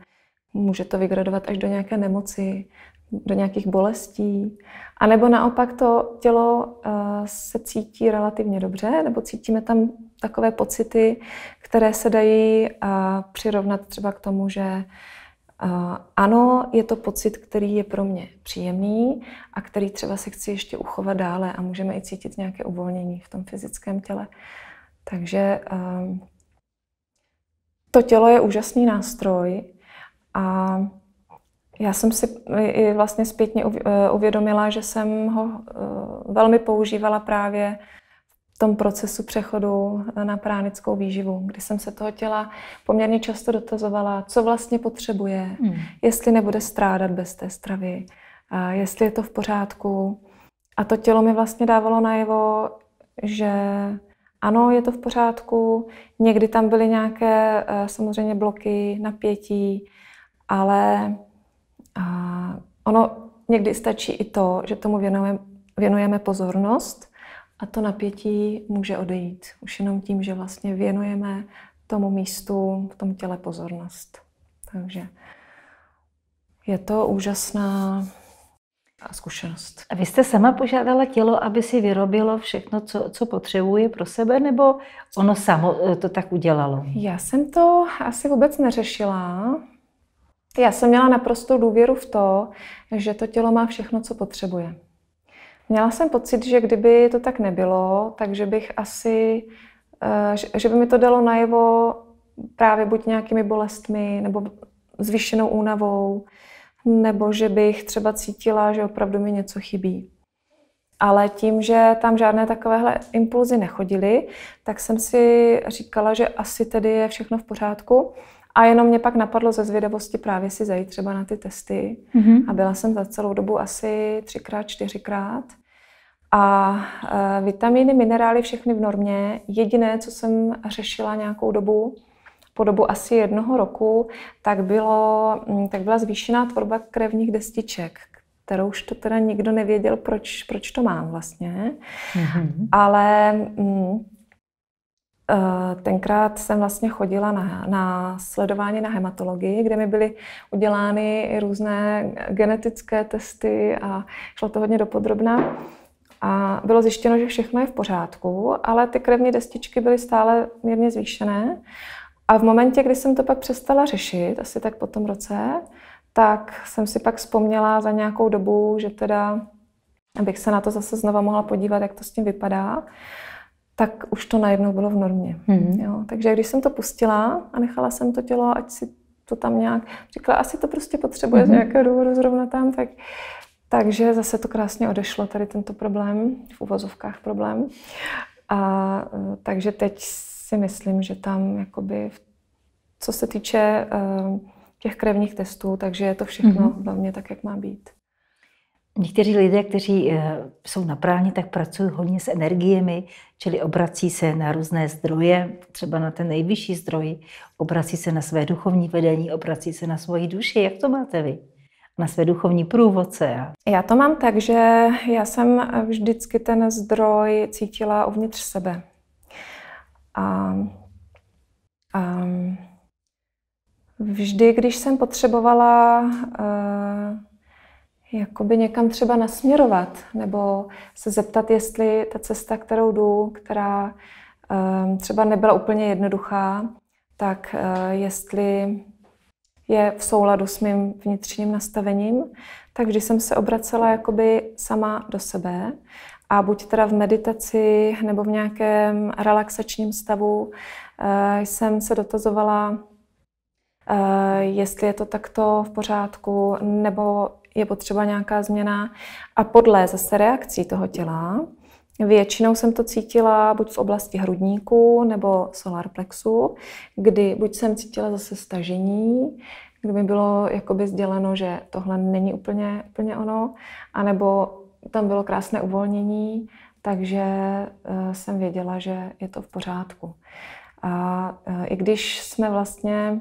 může to vygradovat až do nějaké nemoci, do nějakých bolestí, a nebo naopak to tělo uh, se cítí relativně dobře, nebo cítíme tam takové pocity, které se dají uh, přirovnat třeba k tomu, že ano, je to pocit, který je pro mě příjemný a který třeba se chci ještě uchovat dále a můžeme i cítit nějaké uvolnění v tom fyzickém těle. Takže ehm, to tělo je úžasný nástroj a já jsem si i vlastně zpětně e, uvědomila, že jsem ho e, velmi používala právě tom procesu přechodu eh, na pránickou výživu, kdy jsem se toho těla poměrně často dotazovala, co vlastně potřebuje, hmm. jestli nebude strádat bez té stravy, a jestli je to v pořádku. A to tělo mi vlastně dávalo najevo, že ano, je to v pořádku. Někdy tam byly nějaké eh, samozřejmě bloky, napětí, ale ono někdy stačí i to, že tomu věnujeme, věnujeme pozornost a to napětí může odejít už jenom tím, že vlastně věnujeme tomu místu v tom těle pozornost. Takže je to úžasná zkušenost. A vy jste sama požádala tělo, aby si vyrobilo všechno, co, co potřebuje pro sebe, nebo ono samo eh, to tak udělalo? Já jsem to asi vůbec neřešila. Já jsem měla naprosto důvěru v to, že to tělo má všechno, co potřebuje. Měla jsem pocit, že kdyby to tak nebylo, takže bych asi, eh, že by mi to dalo najevo právě buď nějakými bolestmi nebo zvýšenou únavou, nebo že bych třeba cítila, že opravdu mi něco chybí. Ale tím, že tam žádné takovéhle impulzy nechodily, tak jsem si říkala, že asi tedy je všechno v pořádku a jenom mě pak napadlo ze zvědavosti právě si zajít třeba na ty testy. Mm-hmm. A byla jsem za celou dobu asi třikrát, čtyřikrát. A e, vitamíny, minerály, všechny v normě. Jediné, co jsem řešila nějakou dobu, po dobu asi jednoho roku, tak, bylo, mm, tak byla zvýšená tvorba krevních destiček, kterou už to teda nikdo nevěděl, proč, proč to mám vlastně. Mm-hmm. Ale mm, Eh, tenkrát jsem vlastně chodila na, na sledování na hematologii, kde mi byly udělány různé genetické testy a šlo to hodně dopodrobná. A bylo zjištěno, že všechno je v pořádku, ale ty krevní destičky byly stále mírně zvýšené. A v momentě, kdy jsem to pak přestala řešit, asi tak po tom roce, tak jsem si pak vzpomněla za nějakou dobu, že teda abych se na to zase znova mohla podívat, jak to s tím vypadá tak už to najednou bylo v normě. Mm-hmm. Jo, takže když jsem to pustila a nechala jsem to tělo, ať si to tam nějak říkala, asi to prostě potřebuje mm-hmm. z mhm. nějakého důvodu zrovna tam, tak, takže zase to krásně odešlo, tady tento problém, v uvozovkách problém. A eh, takže teď si myslím, že tam jakoby, co se týče uh, těch krevních testů, takže je to všechno mm-hmm. hlavně tak, jak má být. Někteří lidé, kteří eh, jsou na práni, tak pracují hodně s energiemi, čili obrací se na různé zdroje, třeba na ten nejvyšší zdroj, obrací se na své duchovní vedení, obrací se na svoji duši. Jak to máte vy? Na své duchovní průvodce? Já to mám tak, že já jsem vždycky ten zdroj cítila uvnitř sebe. A, a vždy, když jsem potřebovala uh, jakoby někam třeba nasměrovat nebo se zeptat, jestli ta cesta, kterou jdu, která ehm, třeba nebyla úplně jednoduchá, tak eh, jestli je v souladu s mým vnitřním nastavením, tak vždy jsem se obracela jakoby sama do sebe a buď teda v meditaci nebo v nějakém relaxačním stavu eh, jsem se dotazovala, eh, jestli je to takto v pořádku, nebo je potřeba nějaká změna. A podle zase reakcí toho těla, většinou jsem to cítila buď z oblasti hrudníku nebo solar plexu, kdy buď jsem cítila zase stažení, kdy mi bylo jakoby sděleno, že tohle není úplně, úplně ono, anebo tam bylo krásné uvolnění, takže eh, jsem věděla, že je to v pořádku. A eh, i když jsme vlastně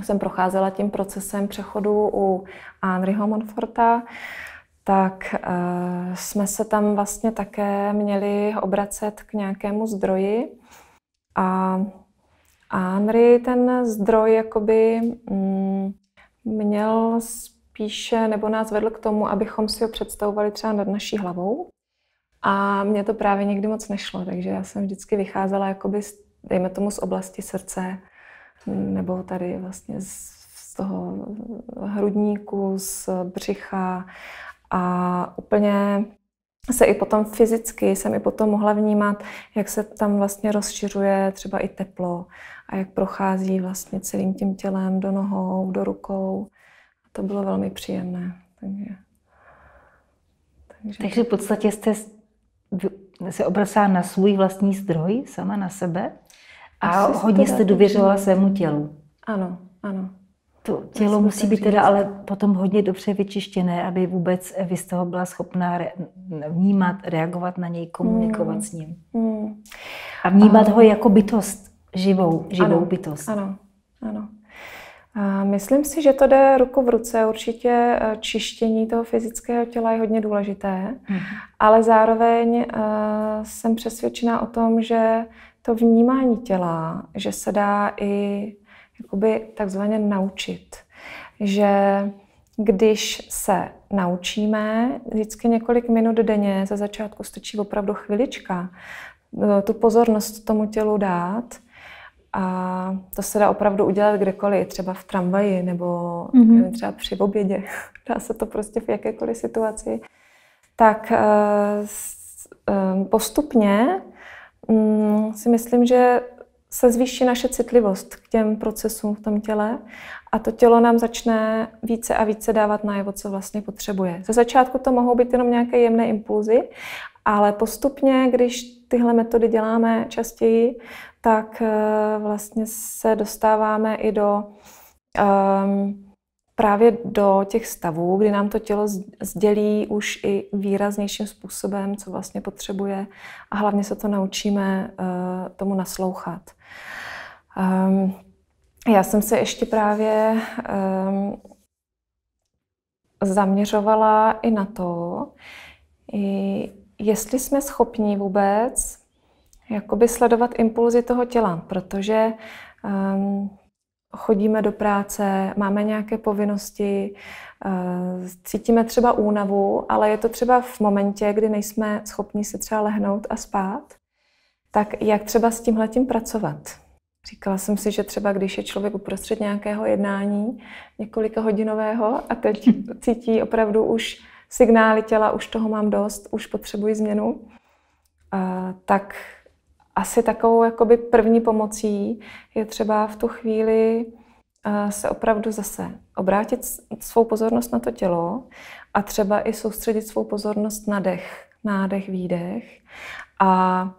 jsem procházela tím procesem přechodu u Henryho Monforta, tak uh, jsme se tam vlastně také měli obracet k nějakému zdroji. A, a Henry ten zdroj jakoby mm, měl spíše, nebo nás vedl k tomu, abychom si ho představovali třeba nad naší hlavou. A mě to právě někdy moc nešlo, takže já jsem vždycky vycházela jakoby, dejme tomu, z oblasti srdce, nebo tady vlastně z, z toho hrudníku, z břicha a úplně se i potom fyzicky jsem i potom mohla vnímat, jak se tam vlastně rozšiřuje třeba i teplo a jak prochází vlastně celým tím tělem do nohou, do rukou. A to bylo velmi příjemné. Takže, takže... takže v podstatě jste se obracá na svůj vlastní zdroj, sama na sebe? A hodně jste důvěřovala svému tělu. Ano, ano. To tělo Asi musí být říct. teda ale potom hodně dobře vyčištěné, aby vůbec vy z toho byla schopná re- vnímat, reagovat na něj, komunikovat hmm. s ním. Hmm. A vnímat ano. ho jako bytost, živou, živou ano. bytost. Ano, ano. A myslím si, že to jde ruku v ruce. Určitě eh, čištění toho fyzického těla je hodně důležité, hmm. ale zároveň eh, jsem přesvědčena o tom, že to vnímání těla, že se dá i jakoby takzvaně naučit. Že když se naučíme, vždycky několik minut denně, ze začátku stačí opravdu chvilička, eh, tu pozornost tomu tělu dát, a to se dá opravdu udělat kdekoliv, třeba v tramvaji nebo mm-hmm. třeba při obědě, dá se to prostě v jakékoliv situaci. Tak eh, eh, postupně Mm, si myslím, že se zvýší naše citlivost k těm procesům v tom těle a to tělo nám začne více a více dávat najevo, co vlastně potřebuje. Ze začátku to mohou být jenom nějaké jemné impulzy, ale postupně, když tyhle metody děláme častěji, tak eh, vlastně se dostáváme i do um, právě do těch stavů, kdy nám to tělo sdělí už i výraznějším způsobem, co vlastně potřebuje a hlavně se to naučíme eh, tomu naslouchat. Ehm, já jsem se ještě právě ehm, zaměřovala i na to, jestli jsme schopni vůbec jakoby sledovat impulzy toho těla, protože um, chodíme do práce, máme nějaké povinnosti, eh, cítíme třeba únavu, ale je to třeba v momentě, kdy nejsme schopni se třeba lehnout a spát, tak jak třeba s tímhletím pracovat? Říkala jsem si, že třeba když je člověk uprostřed nějakého jednání, několika hodinového, a teď cítí opravdu už signály těla, už toho mám dost, už potřebuji změnu, eh, tak asi takovou jakoby první pomocí je třeba v tu chvíli eh, se opravdu zase obrátit svou pozornost na to tělo a třeba i soustředit svou pozornost na dech, nádech, výdech. A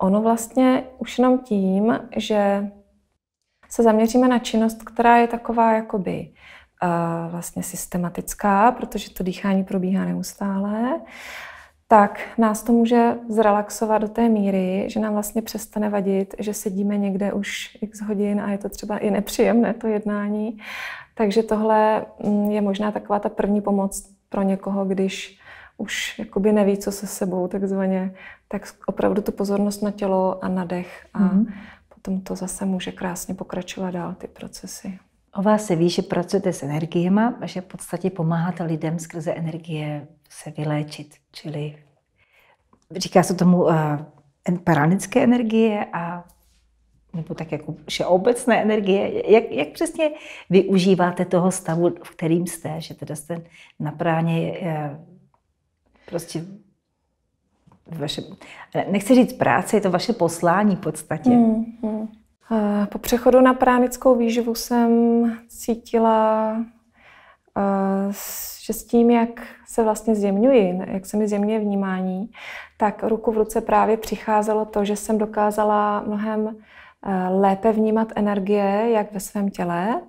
ono vlastně už jenom tím, že se zaměříme na činnost, která je taková jakoby eh, vlastně systematická, protože to dýchání probíhá neustále, tak nás to může zrelaxovat do té míry, že nám vlastně přestane vadit, že sedíme někde už x hodin a je to třeba i nepříjemné to jednání. Takže tohle mm, je možná taková ta první pomoc pro někoho, když už jakoby neví, co se sebou takzvaně, tak opravdu tu pozornost na tělo a na dech a mm-hmm. potom to zase může krásně pokračovat dál ty procesy. O vás se ví, že pracujete s energiema, že v podstatě pomáháte lidem skrze energie se vyléčit. Čili říká se tomu uh, eh, paranické energie a nebo tak jako všeobecné energie. Jak, jak přesně využíváte toho stavu, v kterým jste, že teda jste na práně eh, prostě vaše, nechci říct práce, je to vaše poslání v podstatě. Mm, mm. Po přechodu na pránickou výživu jsem cítila Eh, že s tím, jak se vlastně zjemňuji, jak se mi zjemňuje vnímání, tak ruku v ruce právě přicházelo to, že jsem dokázala mnohem eh, lépe vnímat energie, jak ve svém těle,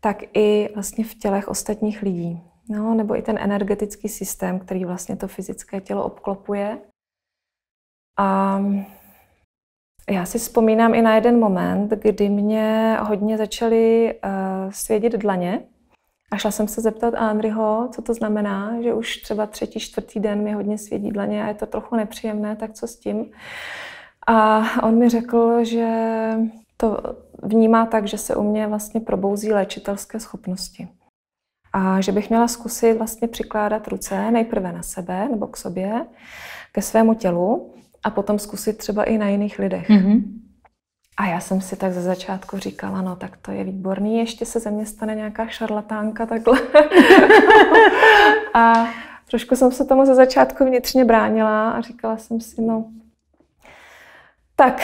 tak i vlastně v tělech ostatních lidí. No, nebo i ten energetický systém, který vlastně to fyzické tělo obklopuje. A já si vzpomínám i na jeden moment, kdy mě hodně začaly uh, eh, svědět dlaně. A šla jsem se zeptat Andriho, co to znamená, že už třeba třetí, čtvrtý den mi hodně svědí dlaně a je to trochu nepříjemné, tak co s tím? A on mi řekl, že to vnímá tak, že se u mě vlastně probouzí léčitelské schopnosti. A že bych měla zkusit vlastně přikládat ruce nejprve na sebe nebo k sobě, ke svému tělu a potom zkusit třeba i na jiných lidech. Mm-hmm. A já jsem si tak ze začátku říkala, no tak to je výborný, ještě se ze mě stane nějaká šarlatánka takhle. a trošku jsem se tomu ze začátku vnitřně bránila a říkala jsem si, no tak,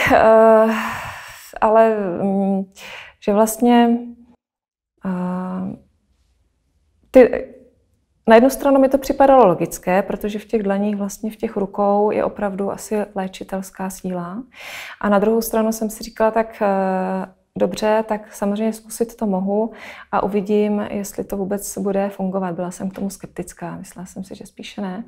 uh, ale um, že vlastně uh, ty, na jednu stranu mi to připadalo logické, protože v těch dlaních, vlastně v těch rukou je opravdu asi léčitelská síla. A na druhou stranu jsem si říkala, tak eh, dobře, tak samozřejmě zkusit to mohu a uvidím, jestli to vůbec bude fungovat. Byla jsem k tomu skeptická, myslela jsem si, že spíše ne.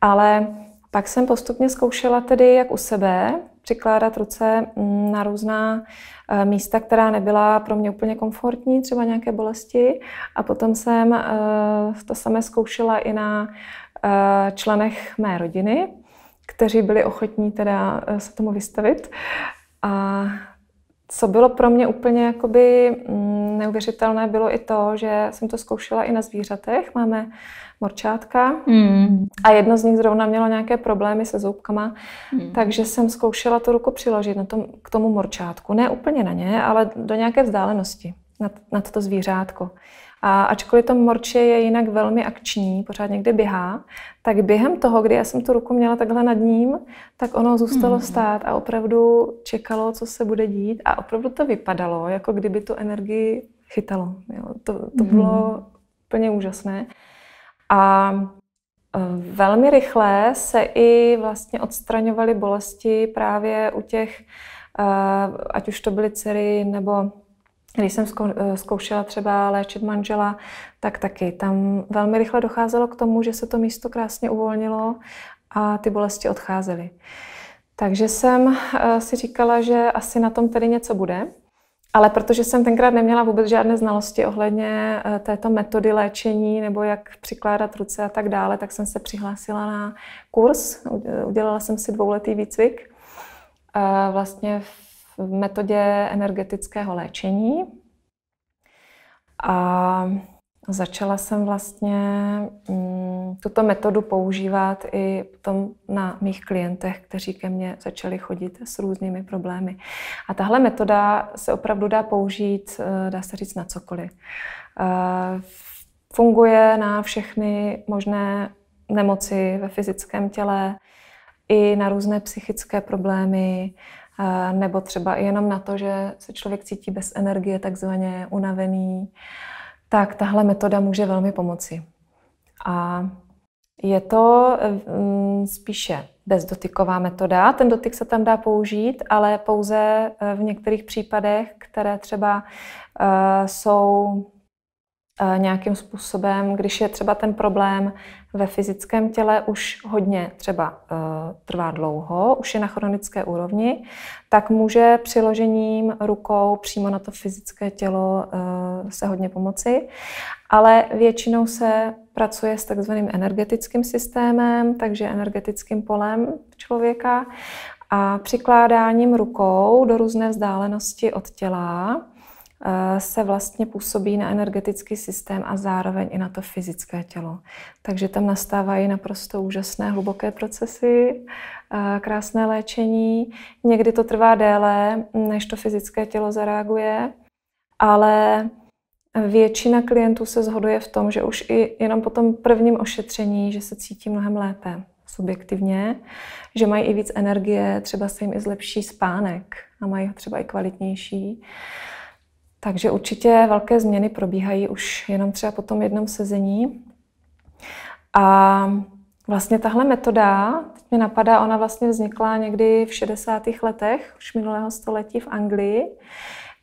Ale pak jsem postupně zkoušela tedy jak u sebe, přikládat ruce mm, na různá eh, místa, která nebyla pro mě úplně komfortní, třeba nějaké bolesti. A potom jsem eh, to samé zkoušela i na eh, členech mé rodiny, kteří byli ochotní teda se tomu vystavit. A co bylo pro mě úplně jakoby mm, neuvěřitelné bylo i to, že jsem to zkoušela i na zvířatech. Máme morčátka mm. a jedno z nich zrovna mělo nějaké problémy se zoubkama, mm. takže jsem zkoušela tu ruku přiložit na tom, k tomu morčátku. Ne úplně na ně, ale do nějaké vzdálenosti nad, nad to zvířátko. A ačkoliv to morče je jinak velmi akční, pořád někde běhá, tak během toho, kdy já jsem tu ruku měla takhle nad ním, tak ono zůstalo mhm. stát a opravdu čekalo, co se bude dít. A opravdu to vypadalo, jako kdyby tu energii chytalo. Jo, to, to mhm. bylo úplně úžasné. A eh, velmi rychle se i vlastně odstraňovaly bolesti právě u těch, eh, ať už to byly dcery nebo když jsem eh, zkoušela třeba léčit manžela, tak taky tam velmi rychle docházelo k tomu, že se to místo krásně uvolnilo a ty bolesti odcházely. Takže jsem eh, si říkala, že asi na tom tedy něco bude. Ale protože jsem tenkrát neměla vůbec žádné znalosti ohledně eh, této metody léčení nebo jak přikládat ruce a tak dále, tak jsem se přihlásila na kurz. Udělala jsem si dvouletý výcvik vlastně v metodě energetického léčení. A začala jsem vlastně mm, tuto metodu používat i potom na mých klientech, kteří ke mně začali chodit s různými problémy. A tahle metoda se opravdu dá použít, eh, dá se říct, na cokoliv. Eh, funguje na všechny možné nemoci ve fyzickém těle, i na různé psychické problémy, nebo třeba jenom na to, že se člověk cítí bez energie, takzvaně unavený, tak tahle metoda může velmi pomoci. A je to mm, spíše bezdotyková metoda. Ten dotyk se tam dá použít, ale pouze eh, v některých případech, které třeba eh, jsou Eh, nějakým způsobem, když je třeba ten problém ve fyzickém těle už hodně třeba eh, trvá dlouho, už je na chronické úrovni, tak může přiložením rukou přímo na to fyzické tělo eh, se hodně pomoci. Ale většinou se pracuje s takzvaným energetickým systémem, takže energetickým polem člověka a přikládáním rukou do různé vzdálenosti od těla Eh, se vlastně působí na energetický systém a zároveň i na to fyzické tělo. Takže tam nastávají naprosto úžasné hluboké procesy, eh, krásné léčení. Někdy to trvá déle, než to fyzické tělo zareaguje, ale většina klientů se zhoduje v tom, že už i jenom po tom prvním ošetření, že se cítí mnohem lépe subjektivně, že mají i víc energie, třeba se jim i zlepší spánek a mají ho třeba i kvalitnější. Takže určitě velké změny probíhají už jenom třeba po tom jednom sezení. A vlastně tahle metoda, teď mi napadá, ona vlastně vznikla někdy v 60. letech, už minulého století v Anglii,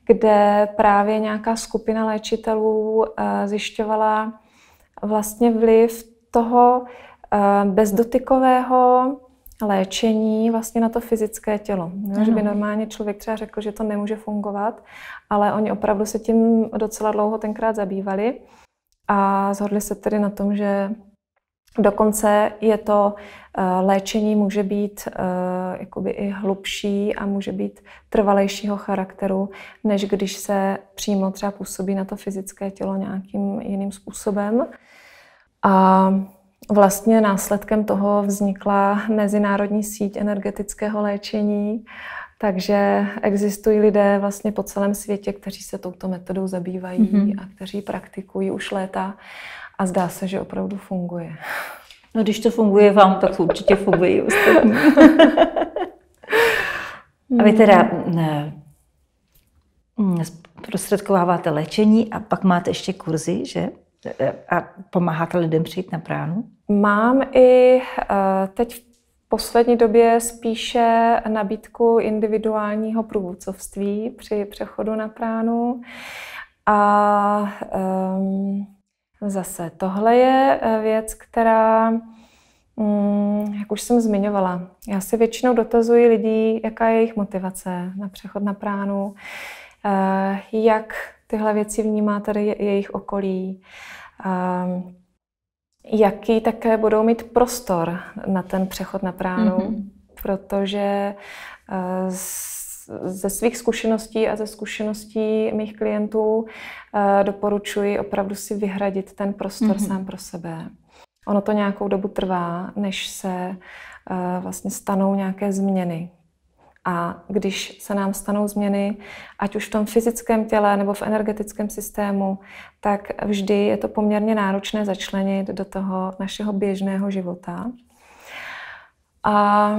kde právě nějaká skupina léčitelů eh, zjišťovala vlastně vliv toho eh, bezdotykového léčení vlastně na to fyzické tělo. No, že by normálně člověk třeba řekl, že to nemůže fungovat, ale oni opravdu se tím docela dlouho tenkrát zabývali a zhodli se tedy na tom, že dokonce je to eh, léčení může být eh, jakoby i hlubší a může být trvalejšího charakteru, než když se přímo třeba působí na to fyzické tělo nějakým jiným způsobem. A Vlastně následkem toho vznikla mezinárodní síť energetického léčení, takže existují lidé vlastně po celém světě, kteří se touto metodou zabývají mm-hmm. a kteří praktikují už léta a zdá se, že opravdu funguje. No když to funguje vám, tak určitě funguje i a vy teda hmm. ne, hmm, prostředkováváte léčení a pak máte ještě kurzy, že? Eh, a pomáháte lidem přijít na pránu? Mám i eh, teď v poslední době spíše nabídku individuálního průvodcovství při přechodu na pránu. A um, zase tohle je eh, věc, která, um, jak už jsem zmiňovala, já si většinou dotazuji lidí, jaká je jejich motivace na přechod na pránu, uh, jak tyhle věci vnímá tady jejich okolí. Um, jaký také budou mít prostor na ten přechod na pránu, mm-hmm. protože uh, ze svých zkušeností a ze zkušeností mých klientů uh, doporučuji opravdu si vyhradit ten prostor mm-hmm. sám pro sebe. Ono to nějakou dobu trvá, než se uh, vlastně stanou nějaké změny, a když se nám stanou změny, ať už v tom fyzickém těle nebo v energetickém systému, tak vždy je to poměrně náročné začlenit do toho našeho běžného života. A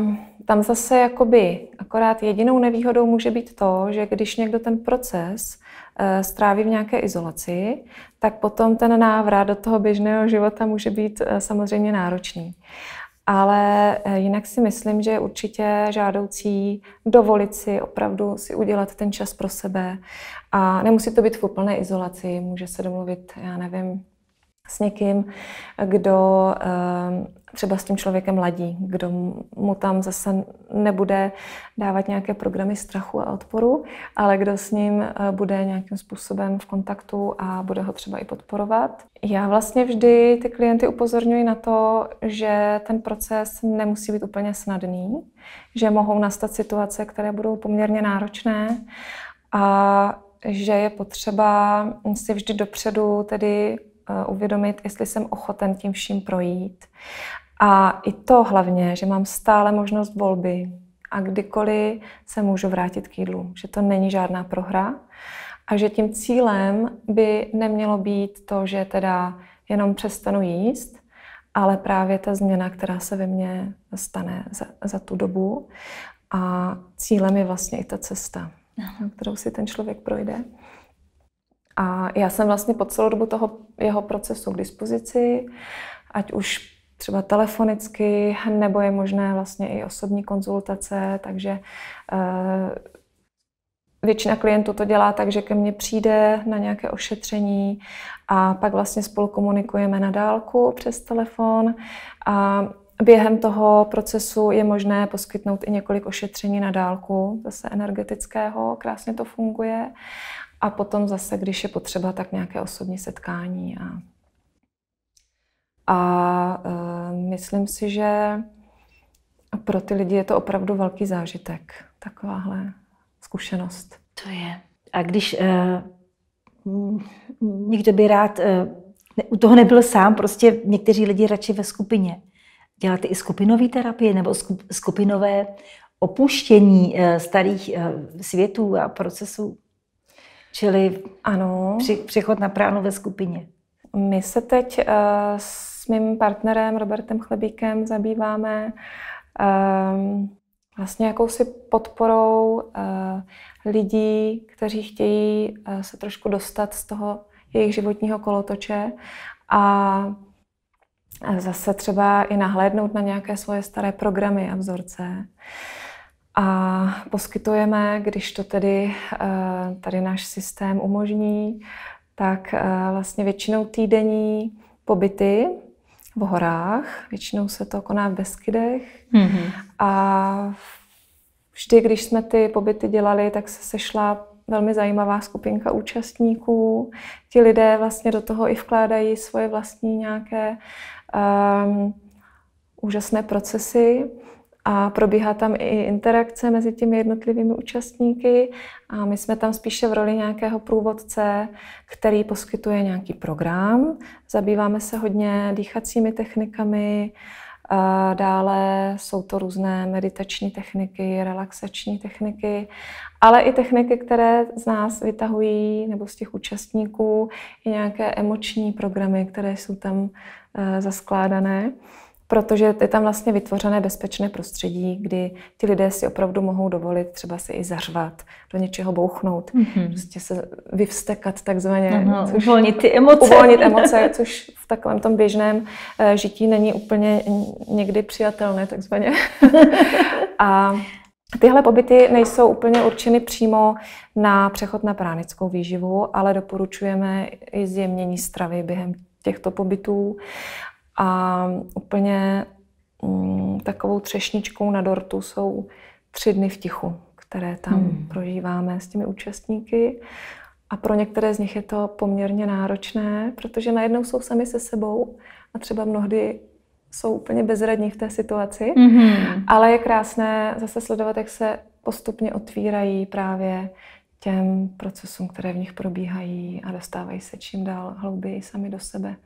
tam zase jakoby akorát jedinou nevýhodou může být to, že když někdo ten proces eh, stráví v nějaké izolaci, tak potom ten návrat do toho běžného života může být eh, samozřejmě náročný. Ale eh, jinak si myslím, že je určitě žádoucí dovolit si opravdu si udělat ten čas pro sebe. A nemusí to být v úplné izolaci, může se domluvit, já nevím, s někým, kdo ehm, třeba s tím člověkem ladí, kdo mu tam zase nebude dávat nějaké programy strachu a odporu, ale kdo s ním eh, bude nějakým způsobem v kontaktu a bude ho třeba i podporovat. Já vlastně vždy ty klienty upozorňuji na to, že ten proces nemusí být úplně snadný, že mohou nastat situace, které budou poměrně náročné a že je potřeba si vždy dopředu tedy uvědomit, jestli jsem ochoten tím vším projít. A i to hlavně, že mám stále možnost volby a kdykoliv se můžu vrátit k jídlu, že to není žádná prohra a že tím cílem by nemělo být to, že teda jenom přestanu jíst, ale právě ta změna, která se ve mně stane za, za tu dobu. A cílem je vlastně i ta cesta, kterou si ten člověk projde. A já jsem vlastně po celou dobu toho jeho procesu k dispozici, ať už třeba telefonicky, nebo je možné vlastně i osobní konzultace, takže eh, většina klientů to dělá tak, že ke mně přijde na nějaké ošetření a pak vlastně spolu komunikujeme na dálku přes telefon a Během toho procesu je možné poskytnout i několik ošetření na dálku, zase energetického, krásně to funguje. A potom zase, když je potřeba, tak nějaké osobní setkání. A, a e, myslím si, že pro ty lidi je to opravdu velký zážitek, takováhle zkušenost. To je. A když e, někdo by rád, e, ne, u toho nebyl sám, prostě někteří lidi radši ve skupině. Děláte i skupinové terapie nebo skupinové opuštění e, starých e, světů a procesů? Čili ano. Při, přechod na pránu ve skupině. My se teď uh, s mým partnerem Robertem Chlebíkem zabýváme um, vlastně jakousi podporou uh, lidí, kteří chtějí uh, se trošku dostat z toho jejich životního kolotoče a zase třeba i nahlédnout na nějaké svoje staré programy a vzorce. A poskytujeme, když to tedy eh, tady náš systém umožní, tak eh, vlastně většinou týdenní pobyty v horách. Většinou se to koná v Beskydech. Mm-hmm. A vždy, když jsme ty pobyty dělali, tak se sešla velmi zajímavá skupinka účastníků. Ti lidé vlastně do toho i vkládají svoje vlastní nějaké um, úžasné procesy a probíhá tam i interakce mezi těmi jednotlivými účastníky a my jsme tam spíše v roli nějakého průvodce, který poskytuje nějaký program. Zabýváme se hodně dýchacími technikami, a dále jsou to různé meditační techniky, relaxační techniky, ale i techniky, které z nás vytahují nebo z těch účastníků i nějaké emoční programy, které jsou tam e, zaskládané protože je tam vlastně vytvořené bezpečné prostředí, kdy ti lidé si opravdu mohou dovolit třeba si i zařvat, do něčeho bouchnout, mm-hmm. prostě se vyvstekat takzvaně. Ano, což, uvolnit ty emoce. Uvolnit emoce, což v takovém tom běžném eh, žití není úplně někdy přijatelné takzvaně. A Tyhle pobyty nejsou úplně určeny přímo na přechod na pránickou výživu, ale doporučujeme i zjemnění stravy během těchto pobytů a úplně mm, takovou třešničkou na dortu jsou tři dny v tichu, které tam hmm. prožíváme s těmi účastníky. A pro některé z nich je to poměrně náročné, protože najednou jsou sami se sebou a třeba mnohdy jsou úplně bezradní v té situaci. Mm-hmm. Ale je krásné zase sledovat, jak se postupně otvírají právě těm procesům, které v nich probíhají a dostávají se čím dál hlouběji sami do sebe.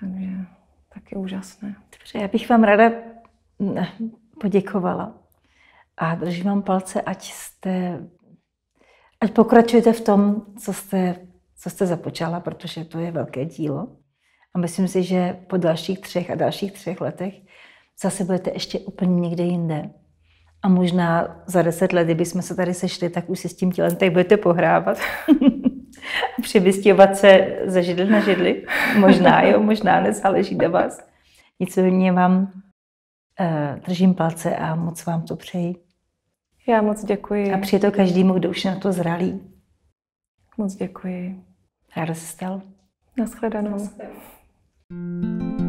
Takže tak je úžasné. Dobře, já bych vám ráda mm, eh, poděkovala a držím vám palce, ať jste, ať pokračujete v tom, co jste, co jste započala, protože to je velké dílo. A myslím si, že po dalších třech a dalších třech letech zase budete ještě úplně někde jinde. A možná za deset let, kdybychom se tady sešli, tak už si s tím tělem tak budete pohrávat. přivystěvat se ze židl na židli. Možná, jo, možná nezáleží na vás. Nicméně vám eh, držím palce a moc vám to přeji. Já moc děkuji. A přijde to každému, kdo už na to zralý. Moc děkuji. Ráda se stal. Naschledanou. Naschledanou.